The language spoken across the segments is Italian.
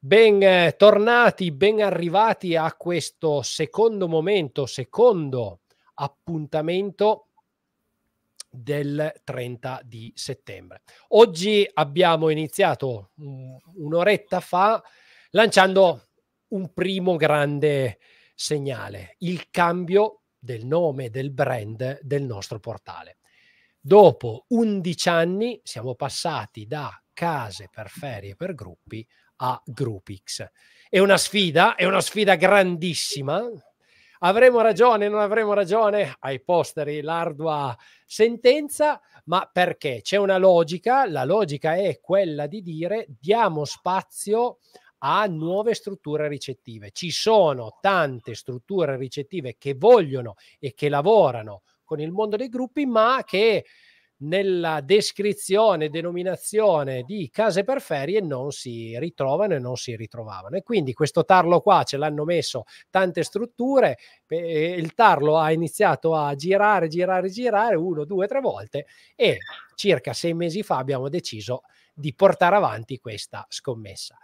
Ben eh, tornati, ben arrivati a questo secondo momento, secondo appuntamento del 30 di settembre. Oggi abbiamo iniziato mm, un'oretta fa lanciando un primo grande segnale, il cambio del nome, del brand del nostro portale. Dopo 11 anni siamo passati da case per ferie per gruppi a Groupix. È una sfida, è una sfida grandissima. Avremo ragione, non avremo ragione, ai posteri l'ardua sentenza, ma perché? C'è una logica, la logica è quella di dire diamo spazio a nuove strutture ricettive. Ci sono tante strutture ricettive che vogliono e che lavorano con il mondo dei gruppi, ma che nella descrizione, denominazione di case per ferie non si ritrovano e non si ritrovavano. E quindi questo tarlo qua ce l'hanno messo tante strutture, eh, il tarlo ha iniziato a girare, girare, girare, uno, due, tre volte e circa sei mesi fa abbiamo deciso di portare avanti questa scommessa.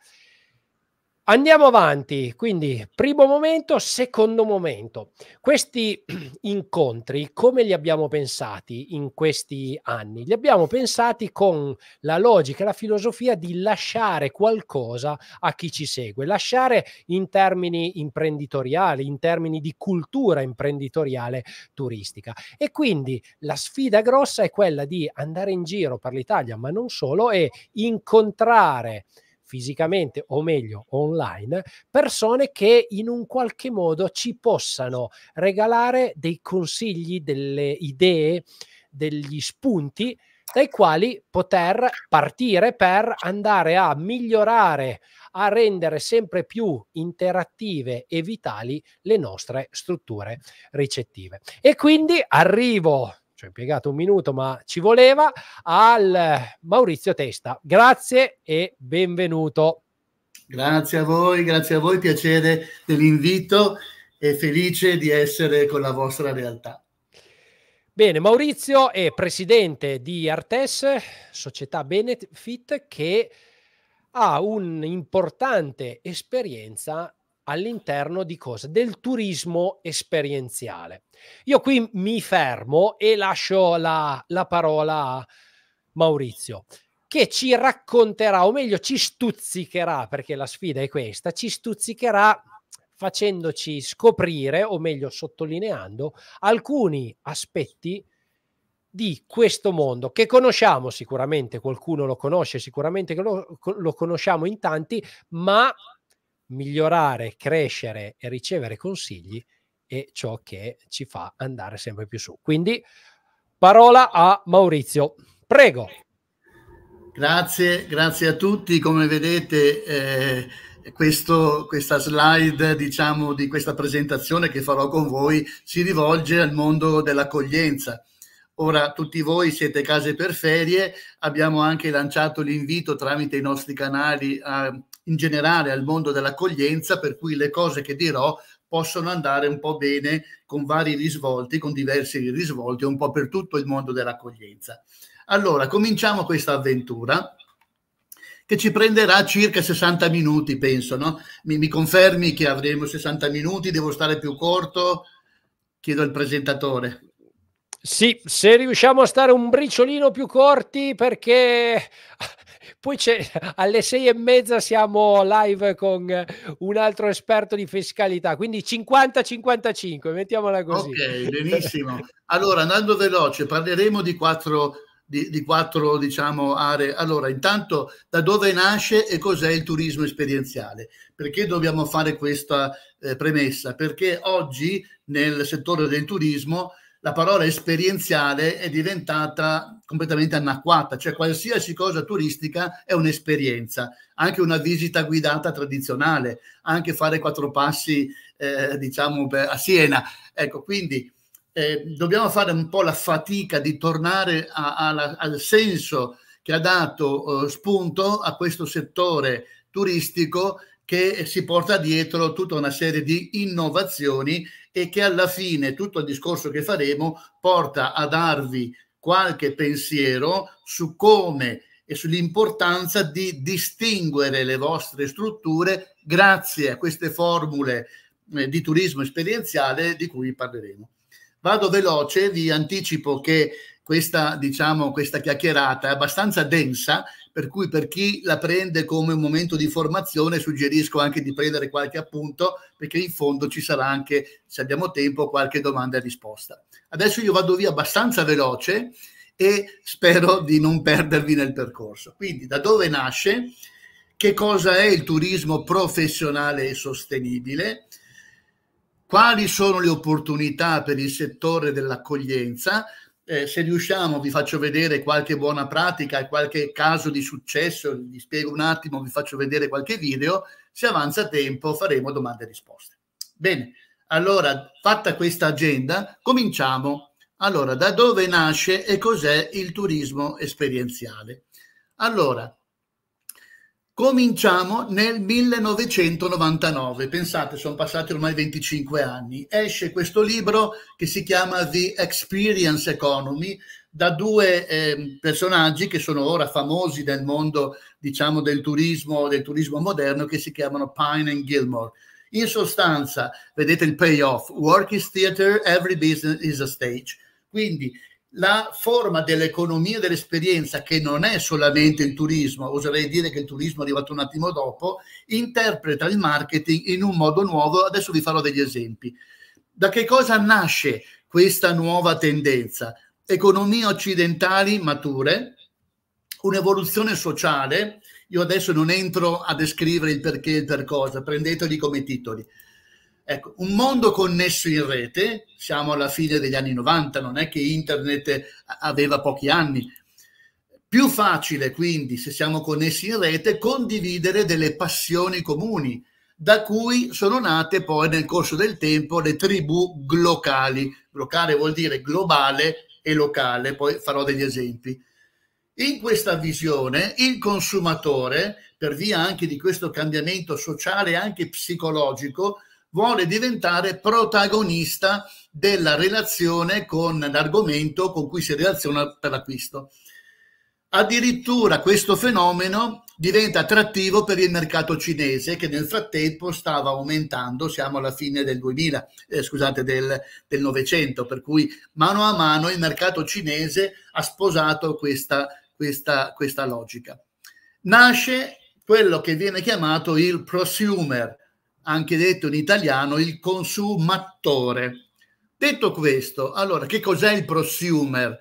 Andiamo avanti, quindi primo momento, secondo momento. Questi incontri come li abbiamo pensati in questi anni? Li abbiamo pensati con la logica la filosofia di lasciare qualcosa a chi ci segue, lasciare in termini imprenditoriali, in termini di cultura imprenditoriale turistica. E quindi la sfida grossa è quella di andare in giro per l'Italia, ma non solo, e incontrare fisicamente o meglio online, persone che in un qualche modo ci possano regalare dei consigli, delle idee, degli spunti dai quali poter partire per andare a migliorare, a rendere sempre più interattive e vitali le nostre strutture ricettive. E quindi arrivo ho impiegato un minuto, ma ci voleva, al Maurizio Testa. Grazie e benvenuto. Grazie a voi, grazie a voi, piacere dell'invito e felice di essere con la vostra realtà. Bene, Maurizio è presidente di Artes, società Benefit, che ha un'importante esperienza all'interno di cosa? Del turismo esperienziale. Io qui mi fermo e lascio la, la parola a Maurizio che ci racconterà, o meglio ci stuzzicherà, perché la sfida è questa, ci stuzzicherà facendoci scoprire, o meglio sottolineando, alcuni aspetti di questo mondo che conosciamo sicuramente, qualcuno lo conosce, sicuramente lo, lo conosciamo in tanti, ma migliorare, crescere e ricevere consigli è ciò che ci fa andare sempre più su. Quindi parola a Maurizio. Prego. Grazie, grazie a tutti. Come vedete, eh, questo, questa slide, diciamo, di questa presentazione che farò con voi si rivolge al mondo dell'accoglienza. Ora tutti voi siete case per ferie, abbiamo anche lanciato l'invito tramite i nostri canali a in generale al mondo dell'accoglienza, per cui le cose che dirò possono andare un po' bene con vari risvolti, con diversi risvolti, un po' per tutto il mondo dell'accoglienza. Allora, cominciamo questa avventura che ci prenderà circa 60 minuti, penso, no? Mi, mi confermi che avremo 60 minuti, devo stare più corto? Chiedo al presentatore. Sì, se riusciamo a stare un briciolino più corti perché poi alle sei e mezza siamo live con un altro esperto di fiscalità, quindi 50-55, mettiamola così. Ok, benissimo. Allora, andando veloce, parleremo di quattro, di, di quattro diciamo, aree. Allora, intanto da dove nasce e cos'è il turismo esperienziale? Perché dobbiamo fare questa eh, premessa? Perché oggi nel settore del turismo la parola esperienziale è diventata completamente anacquata, cioè qualsiasi cosa turistica è un'esperienza, anche una visita guidata tradizionale, anche fare quattro passi, eh, diciamo, per, a Siena. Ecco, quindi eh, dobbiamo fare un po' la fatica di tornare a, a, a, al senso che ha dato eh, spunto a questo settore turistico che si porta dietro tutta una serie di innovazioni e che alla fine tutto il discorso che faremo porta a darvi qualche pensiero su come e sull'importanza di distinguere le vostre strutture grazie a queste formule eh, di turismo esperienziale di cui parleremo. Vado veloce, vi anticipo che questa, diciamo, questa chiacchierata è abbastanza densa per cui per chi la prende come un momento di formazione suggerisco anche di prendere qualche appunto perché in fondo ci sarà anche, se abbiamo tempo, qualche domanda e risposta. Adesso io vado via abbastanza veloce e spero di non perdervi nel percorso. Quindi da dove nasce? Che cosa è il turismo professionale e sostenibile? Quali sono le opportunità per il settore dell'accoglienza? eh, se riusciamo vi faccio vedere qualche buona pratica qualche caso di successo, vi spiego un attimo, vi faccio vedere qualche video, se avanza tempo faremo domande e risposte. Bene, allora fatta questa agenda cominciamo. Allora, da dove nasce e cos'è il turismo esperienziale? Allora, Cominciamo nel 1999, pensate, sono passati ormai 25 anni. Esce questo libro che si chiama The Experience Economy da due eh, personaggi che sono ora famosi nel mondo, diciamo, del turismo, del turismo moderno che si chiamano Pine e Gilmore. In sostanza, vedete il payoff, work is theater, every business is a stage. Quindi la forma dell'economia dell'esperienza, che non è solamente il turismo, oserei dire che il turismo è arrivato un attimo dopo, interpreta il marketing in un modo nuovo. Adesso vi farò degli esempi. Da che cosa nasce questa nuova tendenza? Economie occidentali mature, un'evoluzione sociale, io adesso non entro a descrivere il perché e il per cosa, prendeteli come titoli. Ecco, un mondo connesso in rete, siamo alla fine degli anni 90, non è che internet aveva pochi anni. Più facile quindi, se siamo connessi in rete, condividere delle passioni comuni, da cui sono nate poi nel corso del tempo le tribù locali. Locale vuol dire globale e locale, poi farò degli esempi. In questa visione il consumatore, per via anche di questo cambiamento sociale e anche psicologico, vuole diventare protagonista della relazione con l'argomento con cui si relaziona per l'acquisto. Addirittura questo fenomeno diventa attrattivo per il mercato cinese che nel frattempo stava aumentando, siamo alla fine del 2000, eh, scusate, del, del 900, per cui mano a mano il mercato cinese ha sposato questa, questa, questa logica. Nasce quello che viene chiamato il prosumer, anche detto in italiano, il consumatore. Detto questo, allora, che cos'è il prosumer?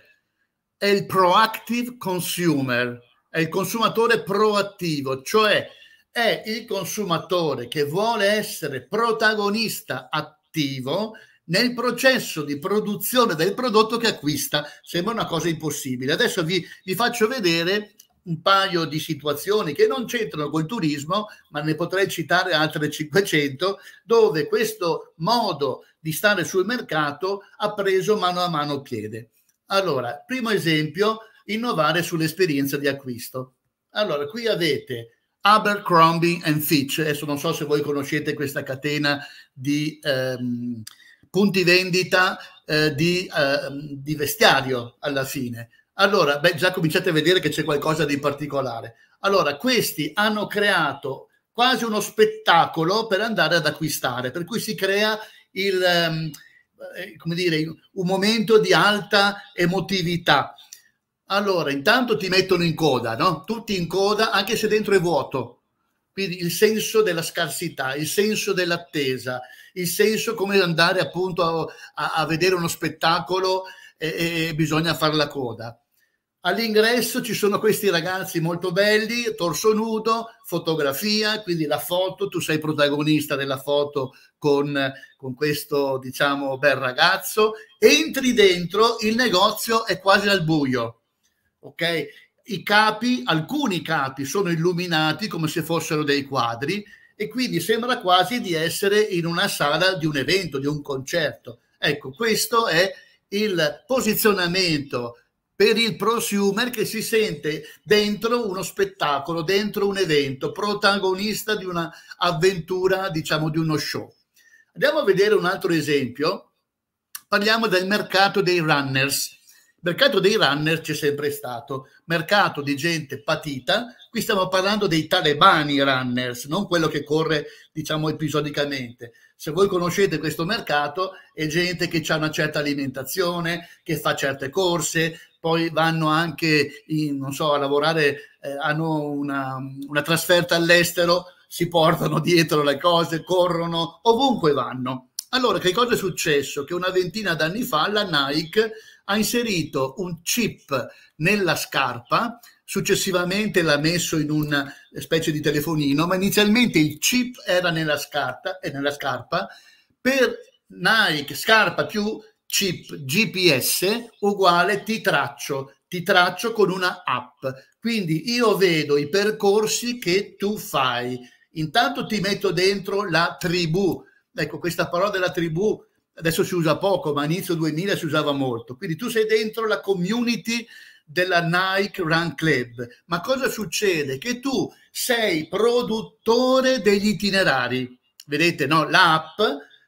È il proactive consumer, è il consumatore proattivo, cioè è il consumatore che vuole essere protagonista attivo nel processo di produzione del prodotto che acquista. Sembra una cosa impossibile. Adesso vi, vi faccio vedere un paio di situazioni che non c'entrano col turismo, ma ne potrei citare altre 500, dove questo modo di stare sul mercato ha preso mano a mano piede. Allora, primo esempio, innovare sull'esperienza di acquisto. Allora, qui avete Abercrombie Fitch, adesso non so se voi conoscete questa catena di ehm, punti vendita eh, di, eh, di vestiario alla fine, allora, beh, già cominciate a vedere che c'è qualcosa di particolare. Allora, questi hanno creato quasi uno spettacolo per andare ad acquistare, per cui si crea il, ehm, eh, come dire, un momento di alta emotività. Allora, intanto ti mettono in coda, no? Tutti in coda, anche se dentro è vuoto. Quindi il senso della scarsità, il senso dell'attesa, il senso come andare appunto a, a vedere uno spettacolo e, e bisogna fare la coda. All'ingresso ci sono questi ragazzi molto belli, torso nudo, fotografia, quindi la foto, tu sei protagonista della foto con, con, questo, diciamo, bel ragazzo. Entri dentro, il negozio è quasi al buio, ok? I capi, alcuni capi sono illuminati come se fossero dei quadri e quindi sembra quasi di essere in una sala di un evento, di un concerto. Ecco, questo è il posizionamento per il prosumer che si sente dentro uno spettacolo, dentro un evento, protagonista di un'avventura, diciamo, di uno show. Andiamo a vedere un altro esempio. Parliamo del mercato dei runners. Il mercato dei runner c'è sempre stato, mercato di gente patita, qui stiamo parlando dei talebani runners, non quello che corre diciamo episodicamente. Se voi conoscete questo mercato è gente che ha una certa alimentazione, che fa certe corse, poi vanno anche in, so, a lavorare, eh, hanno una, una trasferta all'estero, si portano dietro le cose, corrono, ovunque vanno. Allora, che cosa è successo? Che una ventina d'anni fa la Nike ha inserito un chip nella scarpa, successivamente l'ha messo in una specie di telefonino, ma inizialmente il chip era nella scarpa, e nella scarpa per Nike scarpa più chip GPS uguale ti traccio, ti traccio con una app. Quindi io vedo i percorsi che tu fai. Intanto ti metto dentro la tribù. Ecco, questa parola della tribù adesso si usa poco, ma all'inizio 2000 si usava molto. Quindi tu sei dentro la community della Nike Run Club. Ma cosa succede? Che tu sei produttore degli itinerari. Vedete, no? L'app,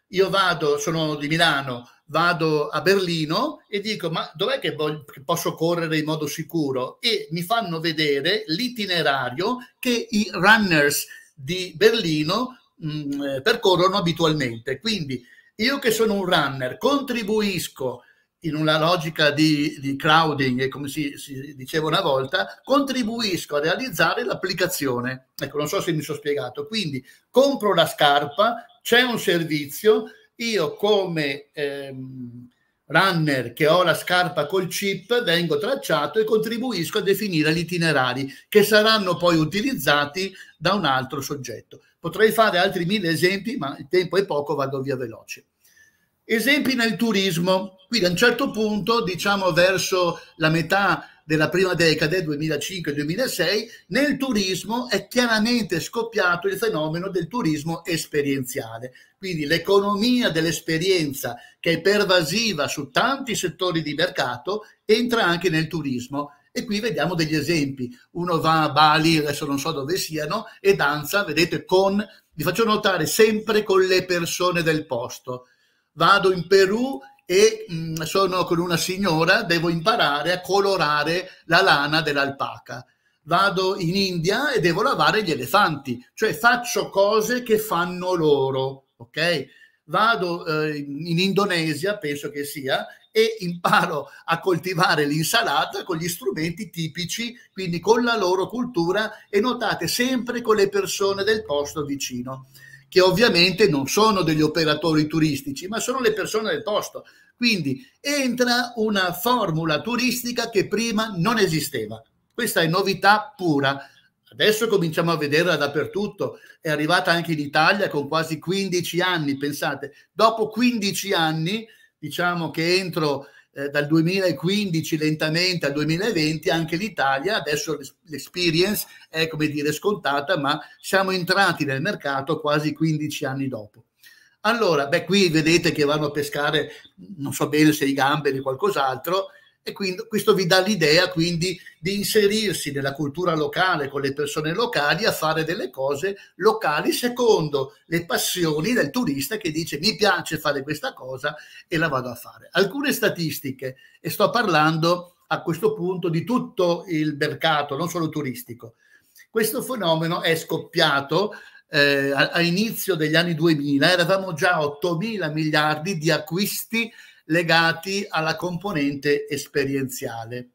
io vado, sono di Milano, vado a Berlino e dico ma dov'è che, voglio, che posso correre in modo sicuro? E mi fanno vedere l'itinerario che i runners di Berlino mh, mm, eh, percorrono abitualmente. Quindi io che sono un runner contribuisco in una logica di, di crowding, eh, come si, si, diceva una volta, contribuisco a realizzare l'applicazione. Ecco, non so se mi sono spiegato. Quindi compro la scarpa, c'è un servizio, io come ehm, runner che ho la scarpa col chip vengo tracciato e contribuisco a definire gli itinerari che saranno poi utilizzati da un altro soggetto. Potrei fare altri mille esempi, ma il tempo è poco, vado via veloce. Esempi nel turismo. Quindi a un certo punto, diciamo verso la metà della prima decade 2005-2006, nel turismo è chiaramente scoppiato il fenomeno del turismo esperienziale. Quindi l'economia dell'esperienza che è pervasiva su tanti settori di mercato entra anche nel turismo. E qui vediamo degli esempi. Uno va a Bali, adesso non so dove siano, e danza, vedete, con, vi faccio notare, sempre con le persone del posto. Vado in Perù e mh, mm, sono con una signora, devo imparare a colorare la lana dell'alpaca. Vado in India e devo lavare gli elefanti, cioè faccio cose che fanno loro, ok? Vado eh, in Indonesia, penso che sia, e imparo a coltivare l'insalata con gli strumenti tipici, quindi con la loro cultura e notate sempre con le persone del posto vicino che ovviamente non sono degli operatori turistici, ma sono le persone del posto. Quindi entra una formula turistica che prima non esisteva. Questa è novità pura. Adesso cominciamo a vederla dappertutto, è arrivata anche in Italia con quasi 15 anni, pensate, dopo 15 anni, diciamo che entro eh, dal 2015 lentamente al 2020 anche l'Italia, adesso l'experience è come dire scontata, ma siamo entrati nel mercato quasi 15 anni dopo. Allora, beh, qui vedete che vanno a pescare, non so bene se i gamberi o qualcos'altro, e quindi questo vi dà l'idea quindi di inserirsi nella cultura locale con le persone locali a fare delle cose locali secondo le passioni del turista che dice mi piace fare questa cosa e la vado a fare. Alcune statistiche e sto parlando a questo punto di tutto il mercato, non solo turistico. Questo fenomeno è scoppiato eh, a, a inizio degli anni 2000, eravamo già a 8 mila miliardi di acquisti legati alla componente esperienziale.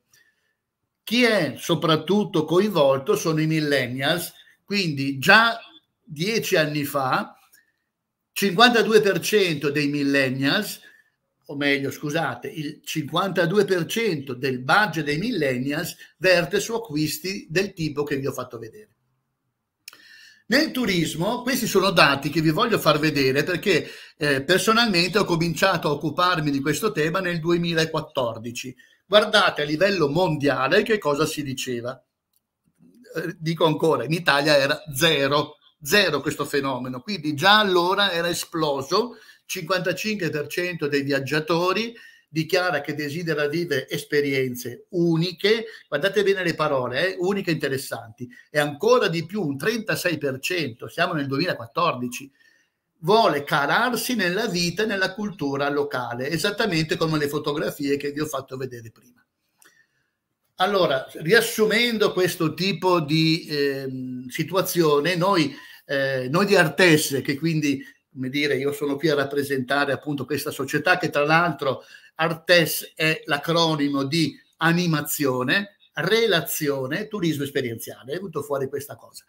Chi è soprattutto coinvolto sono i millennials, quindi già dieci anni fa 52% dei millennials, o meglio scusate, il 52% del budget dei millennials verte su acquisti del tipo che vi ho fatto vedere. Nel turismo, questi sono dati che vi voglio far vedere perché eh, personalmente ho cominciato a occuparmi di questo tema nel 2014. Guardate a livello mondiale che cosa si diceva. Eh, dico ancora, in Italia era zero, zero questo fenomeno, quindi già allora era esploso, 55% dei viaggiatori dichiara che desidera vivere esperienze uniche, guardate bene le parole, eh, uniche e interessanti, e ancora di più un 36%, siamo nel 2014, vuole calarsi nella vita e nella cultura locale, esattamente come le fotografie che vi ho fatto vedere prima. Allora, riassumendo questo tipo di eh, situazione, noi, eh, noi di Artes, che quindi come dire, io sono qui a rappresentare appunto questa società che tra l'altro Artes è l'acronimo di animazione, relazione, turismo esperienziale. È venuto fuori questa cosa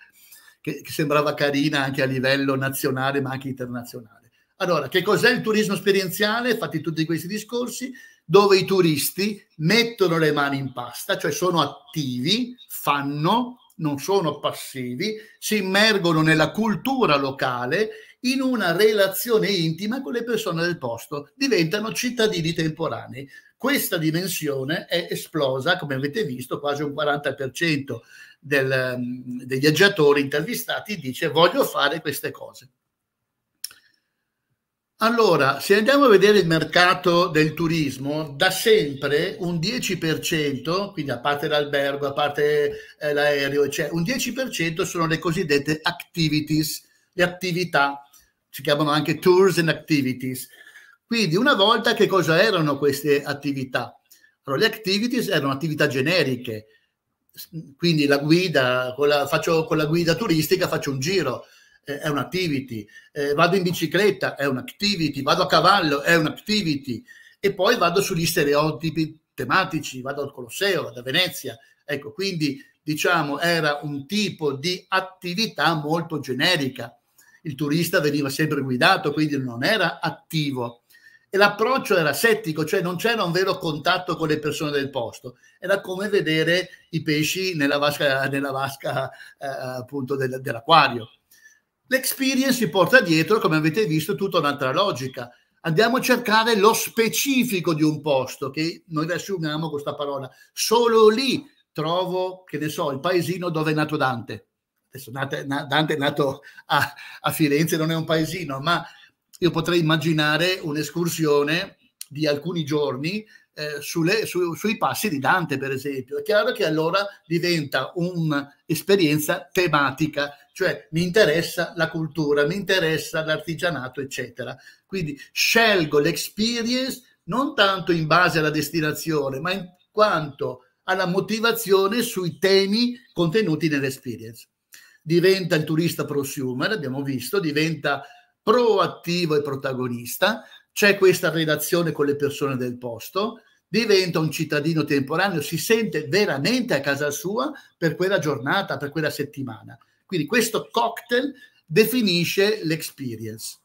che, che sembrava carina anche a livello nazionale ma anche internazionale. Allora, che cos'è il turismo esperienziale? Fatti tutti questi discorsi, dove i turisti mettono le mani in pasta, cioè sono attivi, fanno, non sono passivi, si immergono nella cultura locale in una relazione intima con le persone del posto, diventano cittadini temporanei. Questa dimensione è esplosa, come avete visto, quasi un 40% del, mm, degli viaggiatori intervistati dice voglio fare queste cose. Allora, se andiamo a vedere il mercato del turismo, da sempre un 10%, quindi a parte l'albergo, a parte eh, l'aereo, cioè un 10% sono le cosiddette activities, le attività si chiamano anche tours and activities. Quindi una volta che cosa erano queste attività? Allora, le activities erano attività generiche, quindi la guida, con la, faccio, con la guida turistica faccio un giro, eh, è un activity, eh, vado in bicicletta, è un activity, vado a cavallo, è un activity, e poi vado sugli stereotipi tematici, vado al Colosseo, vado a Venezia. Ecco, quindi diciamo era un tipo di attività molto generica il turista veniva sempre guidato, quindi non era attivo. E l'approccio era settico, cioè non c'era un vero contatto con le persone del posto, era come vedere i pesci nella vasca, nella vasca eh, appunto del, dell'acquario. L'experience si porta dietro, come avete visto, tutta un'altra logica. Andiamo a cercare lo specifico di un posto, che noi riassumiamo questa parola. Solo lì trovo, che ne so, il paesino dove è nato Dante adesso Dante, Dante è nato a, a, Firenze, non è un paesino, ma io potrei immaginare un'escursione di alcuni giorni eh, sulle, su, sui passi di Dante, per esempio. È chiaro che allora diventa un'esperienza tematica, cioè mi interessa la cultura, mi interessa l'artigianato, eccetera. Quindi scelgo l'experience non tanto in base alla destinazione, ma in quanto alla motivazione sui temi contenuti nell'esperience diventa il turista prosumer, abbiamo visto, diventa proattivo e protagonista, c'è questa relazione con le persone del posto, diventa un cittadino temporaneo, si sente veramente a casa sua per quella giornata, per quella settimana. Quindi questo cocktail definisce l'experience.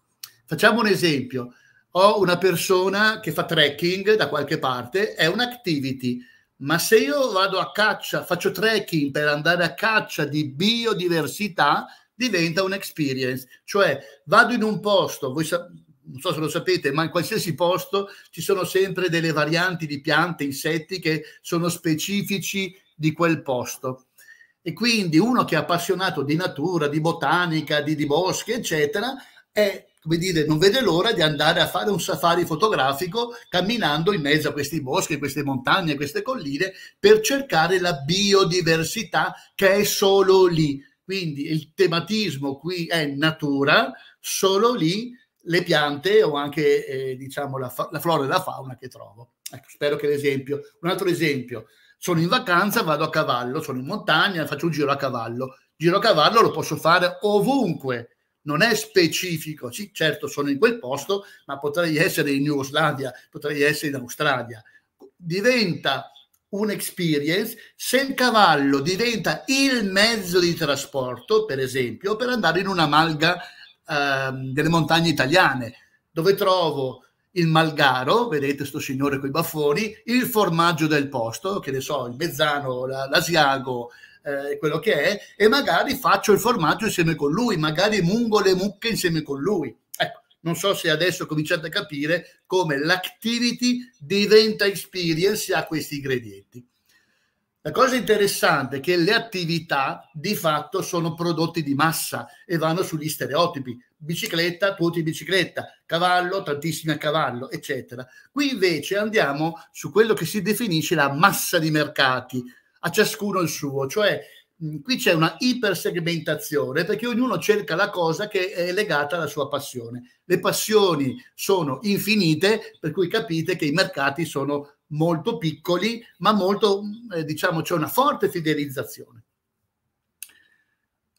Facciamo un esempio. Ho una persona che fa trekking da qualche parte, è un'activity ma se io vado a caccia, faccio trekking per andare a caccia di biodiversità, diventa un'experience. Cioè vado in un posto, voi sapete non so se lo sapete, ma in qualsiasi posto ci sono sempre delle varianti di piante, insetti che sono specifici di quel posto. E quindi uno che è appassionato di natura, di botanica, di, di boschi, eccetera, è come dire, non vede l'ora di andare a fare un safari fotografico camminando in mezzo a questi boschi, queste montagne, queste colline, per cercare la biodiversità che è solo lì. Quindi il tematismo qui è natura, solo lì le piante o anche eh, diciamo la, la, flora e la fauna che trovo. Ecco, spero che l'esempio. Un altro esempio, sono in vacanza, vado a cavallo, sono in montagna, faccio un giro a cavallo. Giro a cavallo lo posso fare ovunque, non è specifico, sì, certo sono in quel posto, ma potrei essere in Jugoslavia, potrei essere in Australia. Diventa un'experience se il cavallo diventa il mezzo di trasporto, per esempio, per andare in una malga eh, delle montagne italiane, dove trovo il malgaro, vedete sto signore con i baffoni, il formaggio del posto, che ne so, il mezzano, l'asiago, eh, quello che è, e magari faccio il formaggio insieme con lui, magari mungo le mucche insieme con lui. Ecco, non so se adesso cominciate a capire come l'activity diventa experience a questi ingredienti. La cosa interessante è che le attività di fatto sono prodotti di massa e vanno sugli stereotipi. Bicicletta, tutti bicicletta, cavallo, tantissimi a cavallo, eccetera. Qui invece andiamo su quello che si definisce la massa di mercati, a ciascuno il suo, cioè qui c'è una ipersegmentazione perché ognuno cerca la cosa che è legata alla sua passione. Le passioni sono infinite, per cui capite che i mercati sono molto piccoli, ma molto, eh, diciamo, c'è una forte fidelizzazione.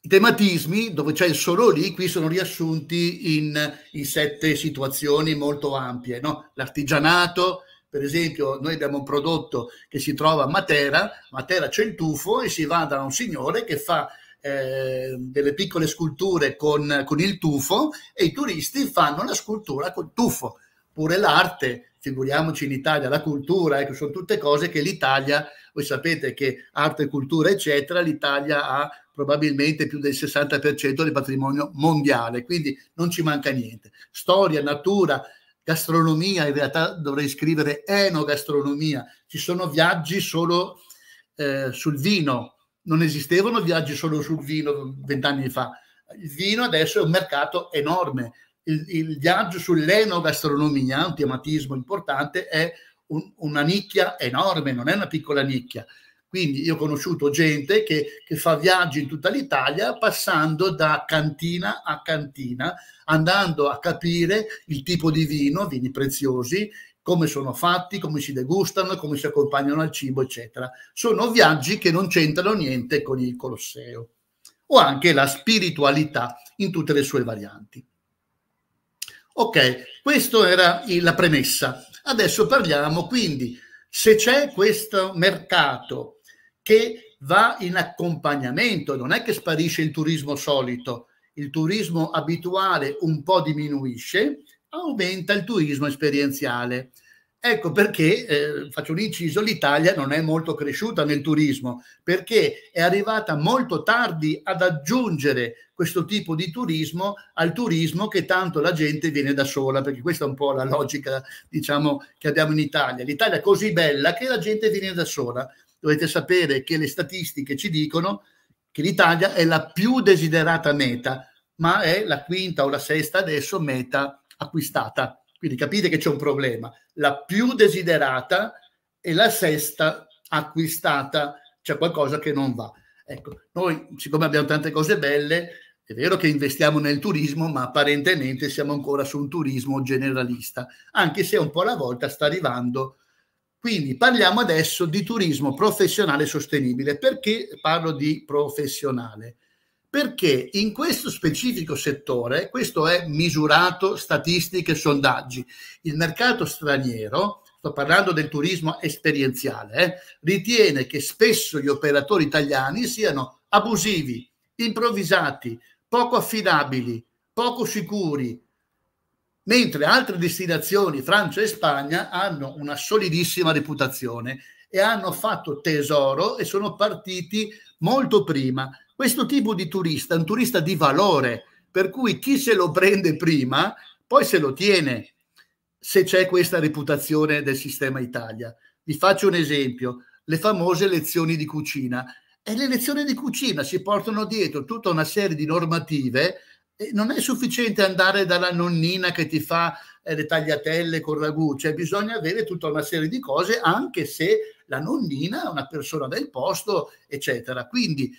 I tematismi, dove c'è il solo lì, qui sono riassunti in, in sette situazioni molto ampie, no? l'artigianato, per esempio, noi abbiamo un prodotto che si trova a Matera, Matera c'è il tufo e si va da un signore che fa eh, delle piccole sculture con, con il tufo e i turisti fanno la scultura col tufo. Pure l'arte, figuriamoci in Italia, la cultura, ecco, sono tutte cose che l'Italia, voi sapete che arte, cultura, eccetera, l'Italia ha probabilmente più del 60% del patrimonio mondiale, quindi non ci manca niente. Storia, natura, gastronomia, in realtà dovrei scrivere enogastronomia, ci sono viaggi solo eh, sul vino, non esistevano viaggi solo sul vino vent'anni fa, il vino adesso è un mercato enorme, il, il viaggio sull'enogastronomia, un tematismo importante, è un, una nicchia enorme, non è una piccola nicchia. Quindi io ho conosciuto gente che, che, fa viaggi in tutta l'Italia passando da cantina a cantina, andando a capire il tipo di vino, vini preziosi, come sono fatti, come si degustano, come si accompagnano al cibo, eccetera. Sono viaggi che non c'entrano niente con il Colosseo. O anche la spiritualità in tutte le sue varianti. Ok, questa era la premessa. Adesso parliamo quindi se c'è questo mercato che va in accompagnamento, non è che sparisce il turismo solito, il turismo abituale un po' diminuisce, aumenta il turismo esperienziale. Ecco perché, eh, faccio un inciso, l'Italia non è molto cresciuta nel turismo, perché è arrivata molto tardi ad aggiungere questo tipo di turismo al turismo che tanto la gente viene da sola, perché questa è un po' la logica, diciamo, che abbiamo in Italia. L'Italia è così bella che la gente viene da sola dovete sapere che le statistiche ci dicono che l'Italia è la più desiderata meta, ma è la quinta o la sesta adesso meta acquistata. Quindi capite che c'è un problema. La più desiderata e la sesta acquistata, c'è qualcosa che non va. Ecco, noi siccome abbiamo tante cose belle, è vero che investiamo nel turismo, ma apparentemente siamo ancora su un turismo generalista, anche se un po' alla volta sta arrivando quindi parliamo adesso di turismo professionale sostenibile. Perché parlo di professionale? Perché in questo specifico settore, questo è misurato statistiche e sondaggi, il mercato straniero, sto parlando del turismo esperienziale, eh, ritiene che spesso gli operatori italiani siano abusivi, improvvisati, poco affidabili, poco sicuri, mentre altre destinazioni, Francia e Spagna, hanno una solidissima reputazione e hanno fatto tesoro e sono partiti molto prima. Questo tipo di turista è un turista di valore, per cui chi se lo prende prima poi se lo tiene se c'è questa reputazione del sistema Italia. Vi faccio un esempio, le famose lezioni di cucina. E le lezioni di cucina si portano dietro tutta una serie di normative non è sufficiente andare dalla nonnina che ti fa eh, le tagliatelle con ragù, cioè bisogna avere tutta una serie di cose anche se la nonnina è una persona del posto, eccetera. Quindi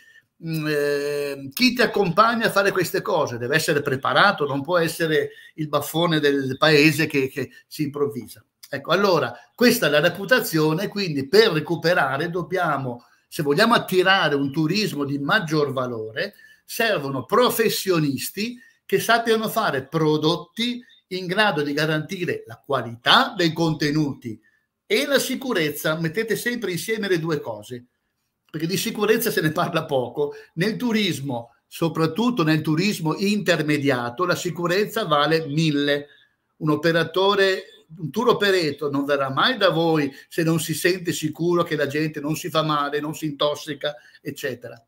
eh, chi ti accompagna a fare queste cose deve essere preparato, non può essere il baffone del paese che, che si improvvisa. Ecco, allora, questa è la reputazione, quindi per recuperare dobbiamo, se vogliamo attirare un turismo di maggior valore, servono professionisti che sappiano fare prodotti in grado di garantire la qualità dei contenuti e la sicurezza. Mettete sempre insieme le due cose, perché di sicurezza se ne parla poco. Nel turismo, soprattutto nel turismo intermediato, la sicurezza vale mille. Un operatore, un tour operator non verrà mai da voi se non si sente sicuro che la gente non si fa male, non si intossica, eccetera.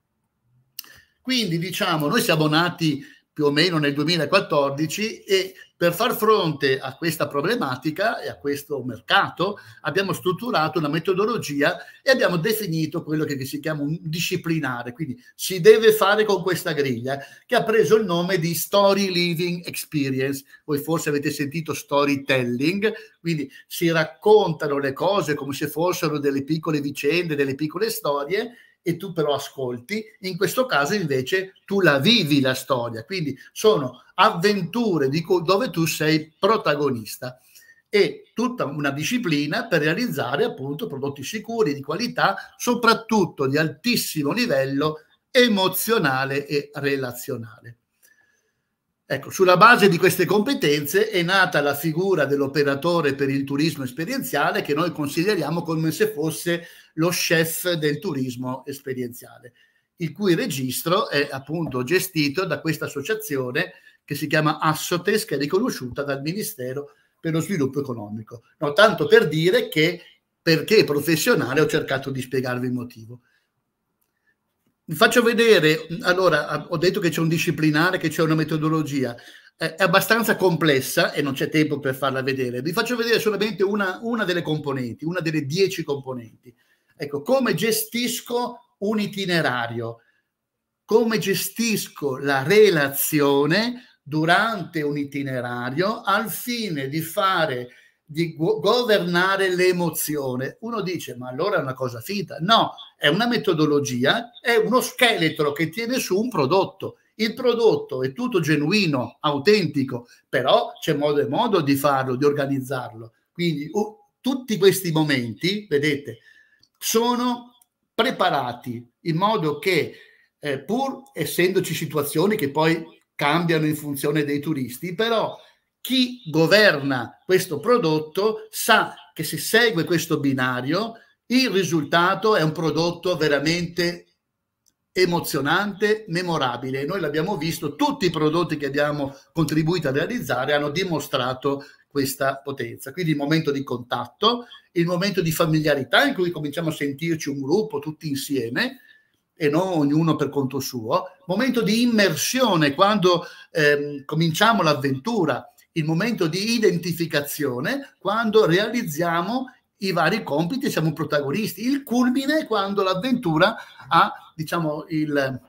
Quindi diciamo, noi siamo nati più o meno nel 2014 e per far fronte a questa problematica e a questo mercato abbiamo strutturato una metodologia e abbiamo definito quello che si chiama un disciplinare, quindi si deve fare con questa griglia che ha preso il nome di Story Living Experience, voi forse avete sentito storytelling, quindi si raccontano le cose come se fossero delle piccole vicende, delle piccole storie e tu però ascolti, in questo caso invece tu la vivi la storia, quindi sono avventure co- dove tu sei protagonista e tutta una disciplina per realizzare appunto prodotti sicuri, di qualità, soprattutto di altissimo livello emozionale e relazionale. Ecco, sulla base di queste competenze è nata la figura dell'operatore per il turismo esperienziale che noi consideriamo come se fosse lo chef del turismo esperienziale, il cui registro è appunto gestito da questa associazione che si chiama Assotes, che è riconosciuta dal Ministero per lo Sviluppo Economico. No, tanto per dire che perché professionale ho cercato di spiegarvi il motivo. Vi faccio vedere, allora ho detto che c'è un disciplinare, che c'è una metodologia, è abbastanza complessa e non c'è tempo per farla vedere. Vi faccio vedere solamente una, una delle componenti, una delle dieci componenti. Ecco, come gestisco un itinerario, come gestisco la relazione durante un itinerario al fine di fare di go- governare l'emozione. Uno dice, ma allora è una cosa finta. No, è una metodologia, è uno scheletro che tiene su un prodotto. Il prodotto è tutto genuino, autentico, però c'è modo e modo di farlo, di organizzarlo. Quindi uh, tutti questi momenti, vedete, sono preparati in modo che, eh, pur essendoci situazioni che poi cambiano in funzione dei turisti, però chi governa questo prodotto sa che se segue questo binario il risultato è un prodotto veramente emozionante, memorabile. Noi l'abbiamo visto, tutti i prodotti che abbiamo contribuito a realizzare hanno dimostrato questa potenza. Quindi il momento di contatto, il momento di familiarità in cui cominciamo a sentirci un gruppo tutti insieme e non ognuno per conto suo, momento di immersione quando ehm, cominciamo l'avventura, il momento di identificazione quando realizziamo i vari compiti, siamo protagonisti. Il culmine è quando l'avventura ha, diciamo, il,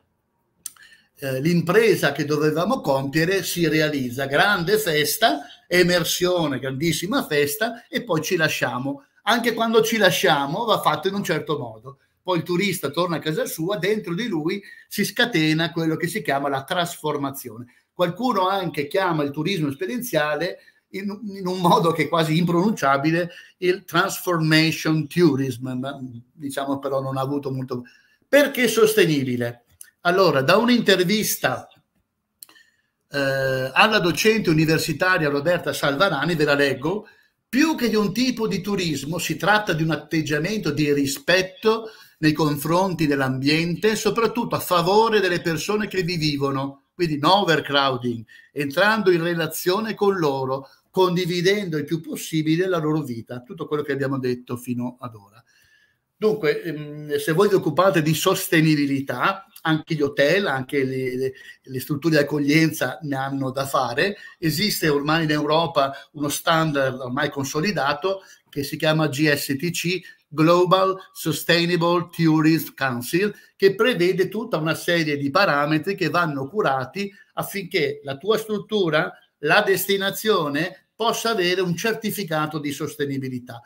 eh, l'impresa che dovevamo compiere si realizza. Grande festa, emersione, grandissima festa e poi ci lasciamo. Anche quando ci lasciamo va fatto in un certo modo. Poi il turista torna a casa sua, dentro di lui si scatena quello che si chiama la trasformazione. Qualcuno anche chiama il turismo esperienziale in, in un modo che è quasi impronunciabile il transformation tourism, ma, diciamo però non ha avuto molto... Perché sostenibile? Allora, da un'intervista eh, alla docente universitaria Roberta Salvarani, ve la leggo, più che di un tipo di turismo si tratta di un atteggiamento di rispetto nei confronti dell'ambiente, soprattutto a favore delle persone che vi vivono, quindi no overcrowding, entrando in relazione con loro, condividendo il più possibile la loro vita, tutto quello che abbiamo detto fino ad ora. Dunque, ehm, se voi vi occupate di sostenibilità, anche gli hotel, anche le, le, le, strutture di accoglienza ne hanno da fare. Esiste ormai in Europa uno standard ormai consolidato che si chiama GSTC, Global Sustainable Tourism Council, che prevede tutta una serie di parametri che vanno curati affinché la tua struttura, la destinazione possa avere un certificato di sostenibilità.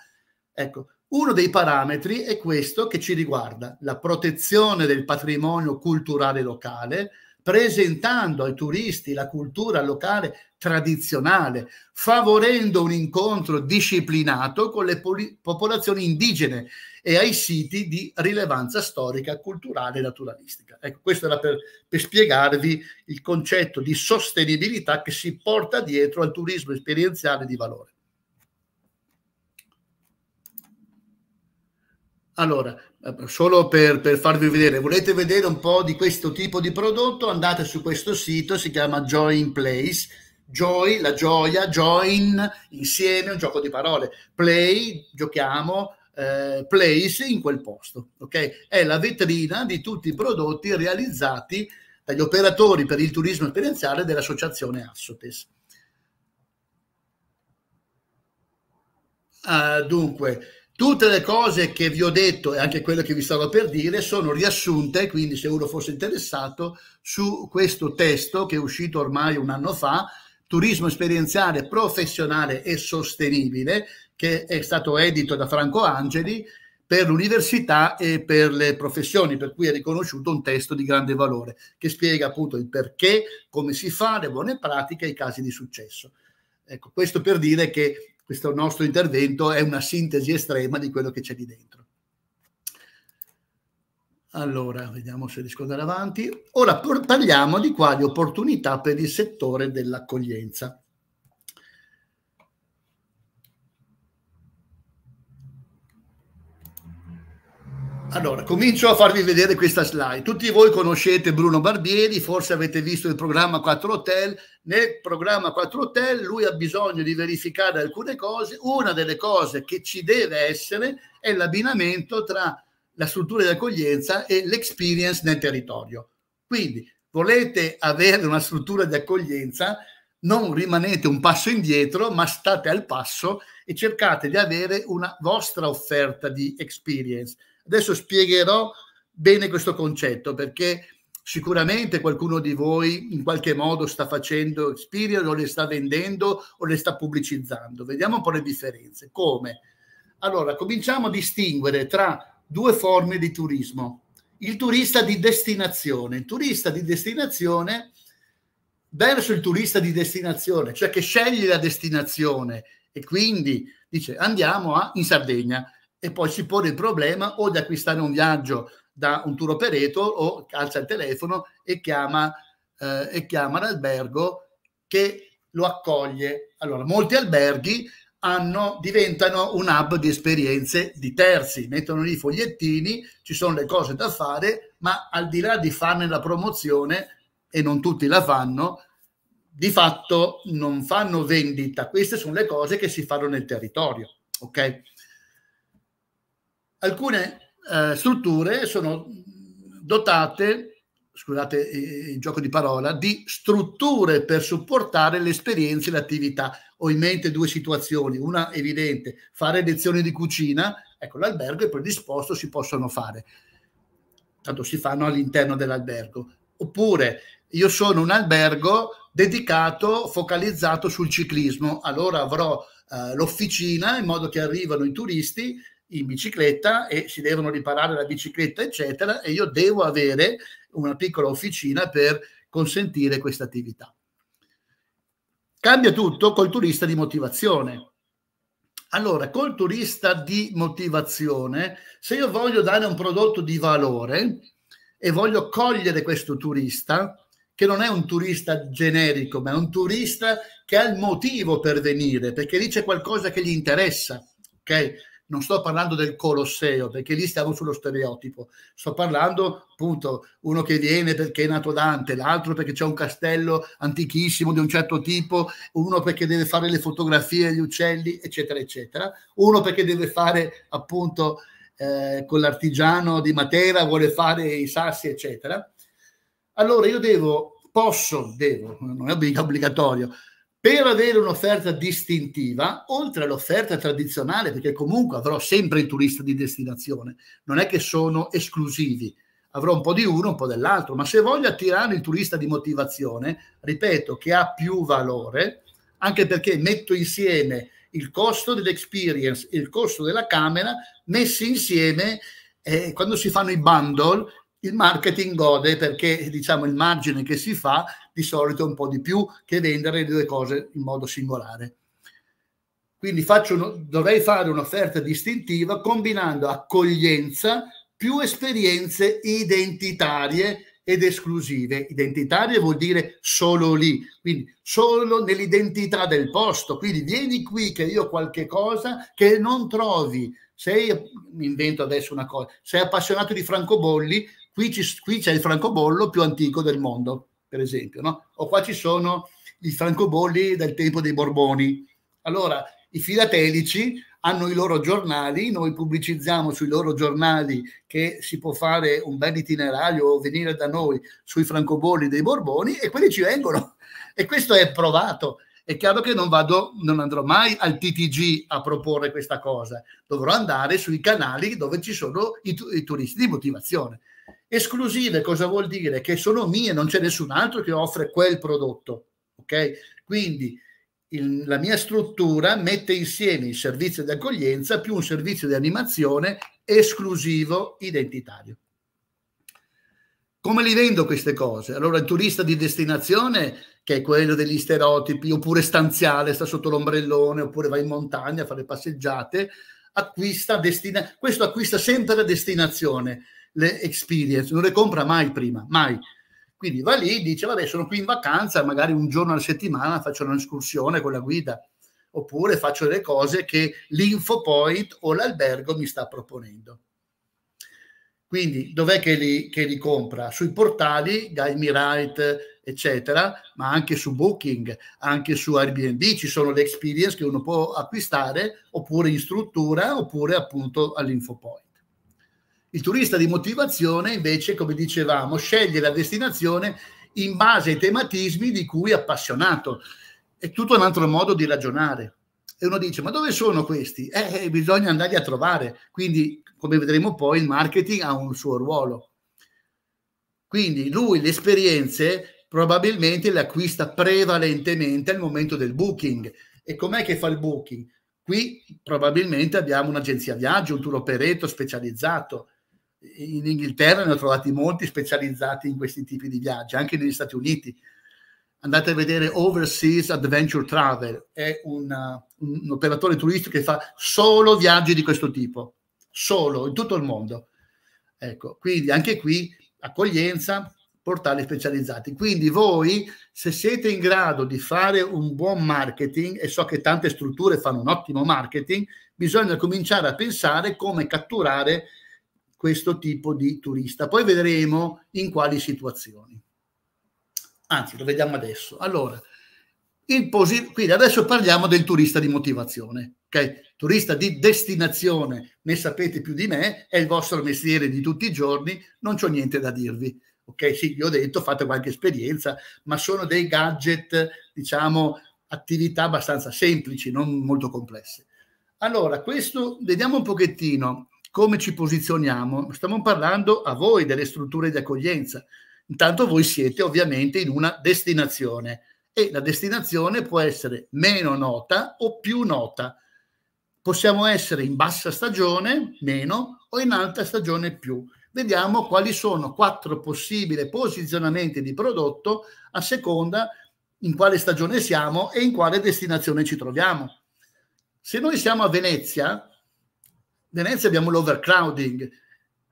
Ecco, uno dei parametri è questo che ci riguarda, la protezione del patrimonio culturale locale, presentando ai turisti la cultura locale tradizionale, favorendo un incontro disciplinato con le popolazioni indigene e ai siti di rilevanza storica, culturale e naturalistica. Ecco, questo era per, per spiegarvi il concetto di sostenibilità che si porta dietro al turismo esperienziale di valore. Allora, eh, solo per, per, farvi vedere, volete vedere un po' di questo tipo di prodotto, andate su questo sito, si chiama Join Place, Joy, la gioia, join, insieme, un gioco di parole, play, giochiamo, eh, place in quel posto, ok? È la vetrina di tutti i prodotti realizzati dagli operatori per il turismo esperienziale dell'associazione Assotes. Uh, dunque, Tutte le cose che vi ho detto e anche quelle che vi stavo per dire sono riassunte, quindi se uno fosse interessato, su questo testo che è uscito ormai un anno fa, Turismo esperienziale, professionale e sostenibile, che è stato edito da Franco Angeli per l'università e per le professioni, per cui è riconosciuto un testo di grande valore, che spiega appunto il perché, come si fa, le buone pratiche e i casi di successo. Ecco, questo per dire che questo nostro intervento è una sintesi estrema di quello che c'è lì dentro. Allora, vediamo se riesco ad andare avanti. Ora parliamo di quali opportunità per il settore dell'accoglienza. Allora, comincio a farvi vedere questa slide. Tutti voi conoscete Bruno Barbieri, forse avete visto il programma 4 Hotel. Nel programma 4 Hotel lui ha bisogno di verificare alcune cose. Una delle cose che ci deve essere è l'abbinamento tra la struttura di accoglienza e l'experience nel territorio. Quindi, volete avere una struttura di accoglienza, non rimanete un passo indietro, ma state al passo e cercate di avere una vostra offerta di experience Adesso spiegherò bene questo concetto perché sicuramente qualcuno di voi in qualche modo sta facendo Experience o le sta vendendo o le sta pubblicizzando. Vediamo un po' le differenze. Come? Allora, cominciamo a distinguere tra due forme di turismo. Il turista di destinazione. Il turista di destinazione verso il turista di destinazione, cioè che sceglie la destinazione e quindi dice andiamo a, in Sardegna e poi si pone il problema o di acquistare un viaggio da un tour operator o alza il telefono e chiama, eh, e chiama l'albergo che lo accoglie. Allora, molti alberghi hanno, diventano un hub di esperienze di terzi, mettono lì i fogliettini, ci sono le cose da fare, ma al di là di farne la promozione, e non tutti la fanno, di fatto non fanno vendita, queste sono le cose che si fanno nel territorio, ok? alcune eh, strutture sono dotate, scusate il gioco di parola, di strutture per supportare le esperienze e le attività. Ho in mente due situazioni, una evidente, fare lezioni di cucina, ecco l'albergo è predisposto, si possono fare, tanto si fanno all'interno dell'albergo. Oppure io sono un albergo dedicato, focalizzato sul ciclismo, allora avrò eh, l'officina in modo che arrivano i turisti in bicicletta e si devono riparare la bicicletta, eccetera, e io devo avere una piccola officina per consentire questa attività. Cambia tutto col turista di motivazione. Allora, col turista di motivazione, se io voglio dare un prodotto di valore e voglio cogliere questo turista, che non è un turista generico, ma è un turista che ha il motivo per venire, perché lì c'è qualcosa che gli interessa, ok? non sto parlando del Colosseo, perché lì stiamo sullo stereotipo, sto parlando appunto uno che viene perché è nato Dante, l'altro perché c'è un castello antichissimo di un certo tipo, uno perché deve fare le fotografie degli uccelli, eccetera, eccetera, uno perché deve fare appunto eh, con l'artigiano di Matera, vuole fare i sassi, eccetera. Allora io devo, posso, devo, non è obbligatorio, per avere un'offerta distintiva, oltre all'offerta tradizionale, perché comunque avrò sempre il turista di destinazione, non è che sono esclusivi, avrò un po' di uno, un po' dell'altro, ma se voglio attirare il turista di motivazione, ripeto che ha più valore, anche perché metto insieme il costo dell'experience e il costo della camera, messi insieme, eh, quando si fanno i bundle, il marketing gode perché diciamo il margine che si fa di solito un po' di più che vendere le due cose in modo singolare. Quindi faccio, dovrei fare un'offerta distintiva combinando accoglienza più esperienze identitarie ed esclusive. Identitarie vuol dire solo lì, quindi solo nell'identità del posto. Quindi vieni qui che io ho qualche cosa che non trovi. Sei, mi invento adesso una cosa, sei appassionato di francobolli, qui, ci, qui c'è il francobollo più antico del mondo per esempio, no? O qua ci sono i francobolli del tempo dei Borboni. Allora, i filatelici hanno i loro giornali, noi pubblicizziamo sui loro giornali che si può fare un bel itinerario o venire da noi sui francobolli dei Borboni e quelli ci vengono. E questo è provato. È chiaro che non, vado, non andrò mai al TTG a proporre questa cosa, dovrò andare sui canali dove ci sono i, tu i turisti di motivazione. Esclusive cosa vuol dire? Che sono mie, non c'è nessun altro che offre quel prodotto. Ok? Quindi il, la mia struttura mette insieme il servizio di accoglienza più un servizio di animazione esclusivo identitario. Come li vendo queste cose? Allora il turista di destinazione, che è quello degli stereotipi, oppure stanziale, sta sotto l'ombrellone, oppure va in montagna a fare passeggiate, acquista, destina, questo acquista sempre la destinazione, le experience, non le compra mai prima, mai. Quindi va lì, dice, vabbè, sono qui in vacanza, magari un giorno alla settimana faccio un'escursione con la guida, oppure faccio le cose che l'infopoint o l'albergo mi sta proponendo. Quindi dov'è che li, che li compra? Sui portali, Guide Me Right, eccetera, ma anche su Booking, anche su Airbnb ci sono le experience che uno può acquistare, oppure in struttura, oppure appunto all'infopoint. Il turista di motivazione invece, come dicevamo, sceglie la destinazione in base ai tematismi di cui è appassionato. È tutto un altro modo di ragionare. E uno dice, ma dove sono questi? Eh, eh bisogna andarli a trovare. Quindi, come vedremo poi, il marketing ha un suo ruolo. Quindi lui le esperienze probabilmente le acquista prevalentemente al momento del booking. E com'è che fa il booking? Qui probabilmente abbiamo un'agenzia viaggio, un tour operator specializzato in Inghilterra ne ho trovati molti specializzati in questi tipi di viaggi, anche negli Stati Uniti. Andate a vedere Overseas Adventure Travel, è una, uh, un operatore turistico che fa solo viaggi di questo tipo, solo, in tutto il mondo. Ecco, quindi anche qui accoglienza, portali specializzati. Quindi voi, se siete in grado di fare un buon marketing, e so che tante strutture fanno un ottimo marketing, bisogna cominciare a pensare come catturare questo tipo di turista. Poi vedremo in quali situazioni. Anzi, lo vediamo adesso. Allora, quindi adesso parliamo del turista di motivazione. Okay? Turista di destinazione, ne sapete più di me, è il vostro mestiere di tutti i giorni, non c'ho niente da dirvi. Ok, sì, vi ho detto, fate qualche esperienza, ma sono dei gadget, diciamo, attività abbastanza semplici, non molto complesse. Allora, questo, vediamo un pochettino come ci posizioniamo? Stiamo parlando a voi delle strutture di accoglienza. Intanto voi siete ovviamente in una destinazione e la destinazione può essere meno nota o più nota. Possiamo essere in bassa stagione, meno, o in alta stagione, più. Vediamo quali sono quattro possibili posizionamenti di prodotto a seconda in quale stagione siamo e in quale destinazione ci troviamo. Se noi siamo a Venezia, Venezia abbiamo l'overcrowding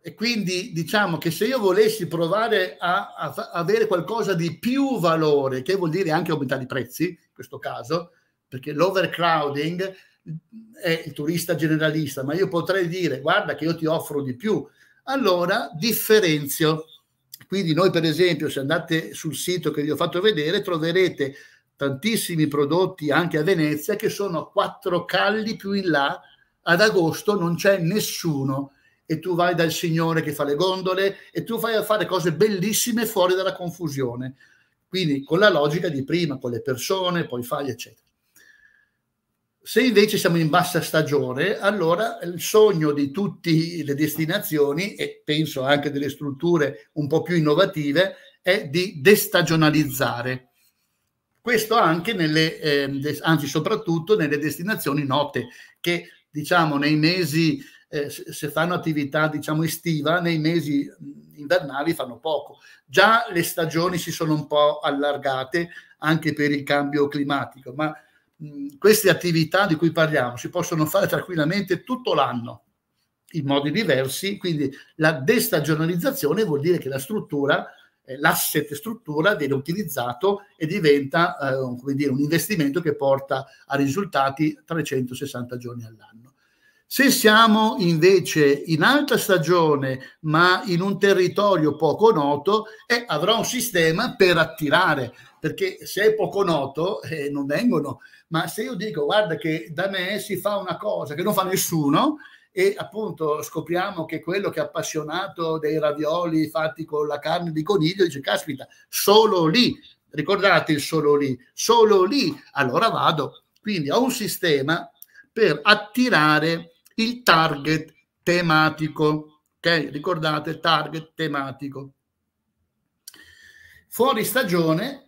e quindi diciamo che se io volessi provare a, a, a avere qualcosa di più valore, che vuol dire anche aumentare i prezzi, in questo caso, perché l'overcrowding è il turista generalista, ma io potrei dire guarda che io ti offro di più, allora differenzio. Quindi noi per esempio se andate sul sito che vi ho fatto vedere troverete tantissimi prodotti anche a Venezia che sono quattro calli più in là ad agosto non c'è nessuno e tu vai dal signore che fa le gondole e tu fai a fare cose bellissime fuori dalla confusione. Quindi con la logica di prima, con le persone, poi fai, eccetera. Se invece siamo in bassa stagione, allora il sogno di tutte le destinazioni e penso anche delle strutture un po' più innovative è di destagionalizzare. Questo anche nelle, eh, anzi soprattutto nelle destinazioni note, che diciamo, nei mesi, eh, se fanno attività, diciamo, estiva, nei mesi invernali fanno poco. Già le stagioni si sono un po' allargate anche per il cambio climatico, ma mh, queste attività di cui parliamo si possono fare tranquillamente tutto l'anno in modi diversi, quindi la destagionalizzazione vuol dire che la struttura eh, l'asset struttura viene utilizzato e diventa eh, dire, un investimento che porta a risultati 360 giorni all'anno. Se siamo invece in alta stagione ma in un territorio poco noto, eh, avrà un sistema per attirare, perché se è poco noto eh, non vengono. Ma se io dico guarda che da me si fa una cosa che non fa nessuno, e appunto scopriamo che quello che è appassionato dei ravioli fatti con la carne di coniglio dice caspita, solo lì, ricordate il solo lì, solo lì, allora vado. Quindi ho un sistema per attirare il target tematico, ok? Ricordate, target tematico. Fuori stagione,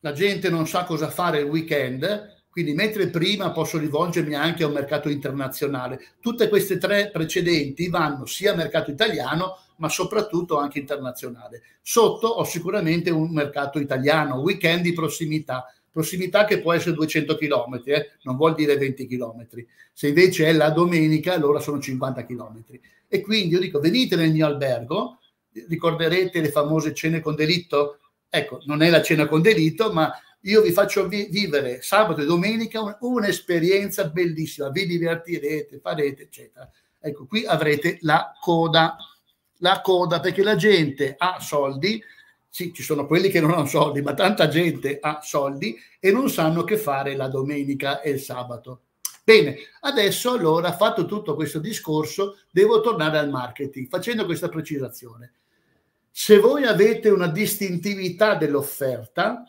la gente non sa cosa fare il weekend, quindi mentre prima posso rivolgermi anche a un mercato internazionale, tutte queste tre precedenti vanno sia al mercato italiano, ma soprattutto anche internazionale. Sotto ho sicuramente un mercato italiano, weekend di prossimità, prossimità che può essere 200 km, eh? non vuol dire 20 km. Se invece è la domenica, allora sono 50 km. E quindi io dico, venite nel mio albergo, ricorderete le famose cene con delitto? Ecco, non è la cena con delitto, ma io vi faccio vi- vivere sabato e domenica un- un'esperienza bellissima, vi divertirete, farete, eccetera. Ecco, qui avrete la coda, la coda perché la gente ha soldi, sì, ci sono quelli che non hanno soldi, ma tanta gente ha soldi e non sanno che fare la domenica e il sabato. Bene, adesso allora, fatto tutto questo discorso, devo tornare al marketing facendo questa precisazione. Se voi avete una distintività dell'offerta,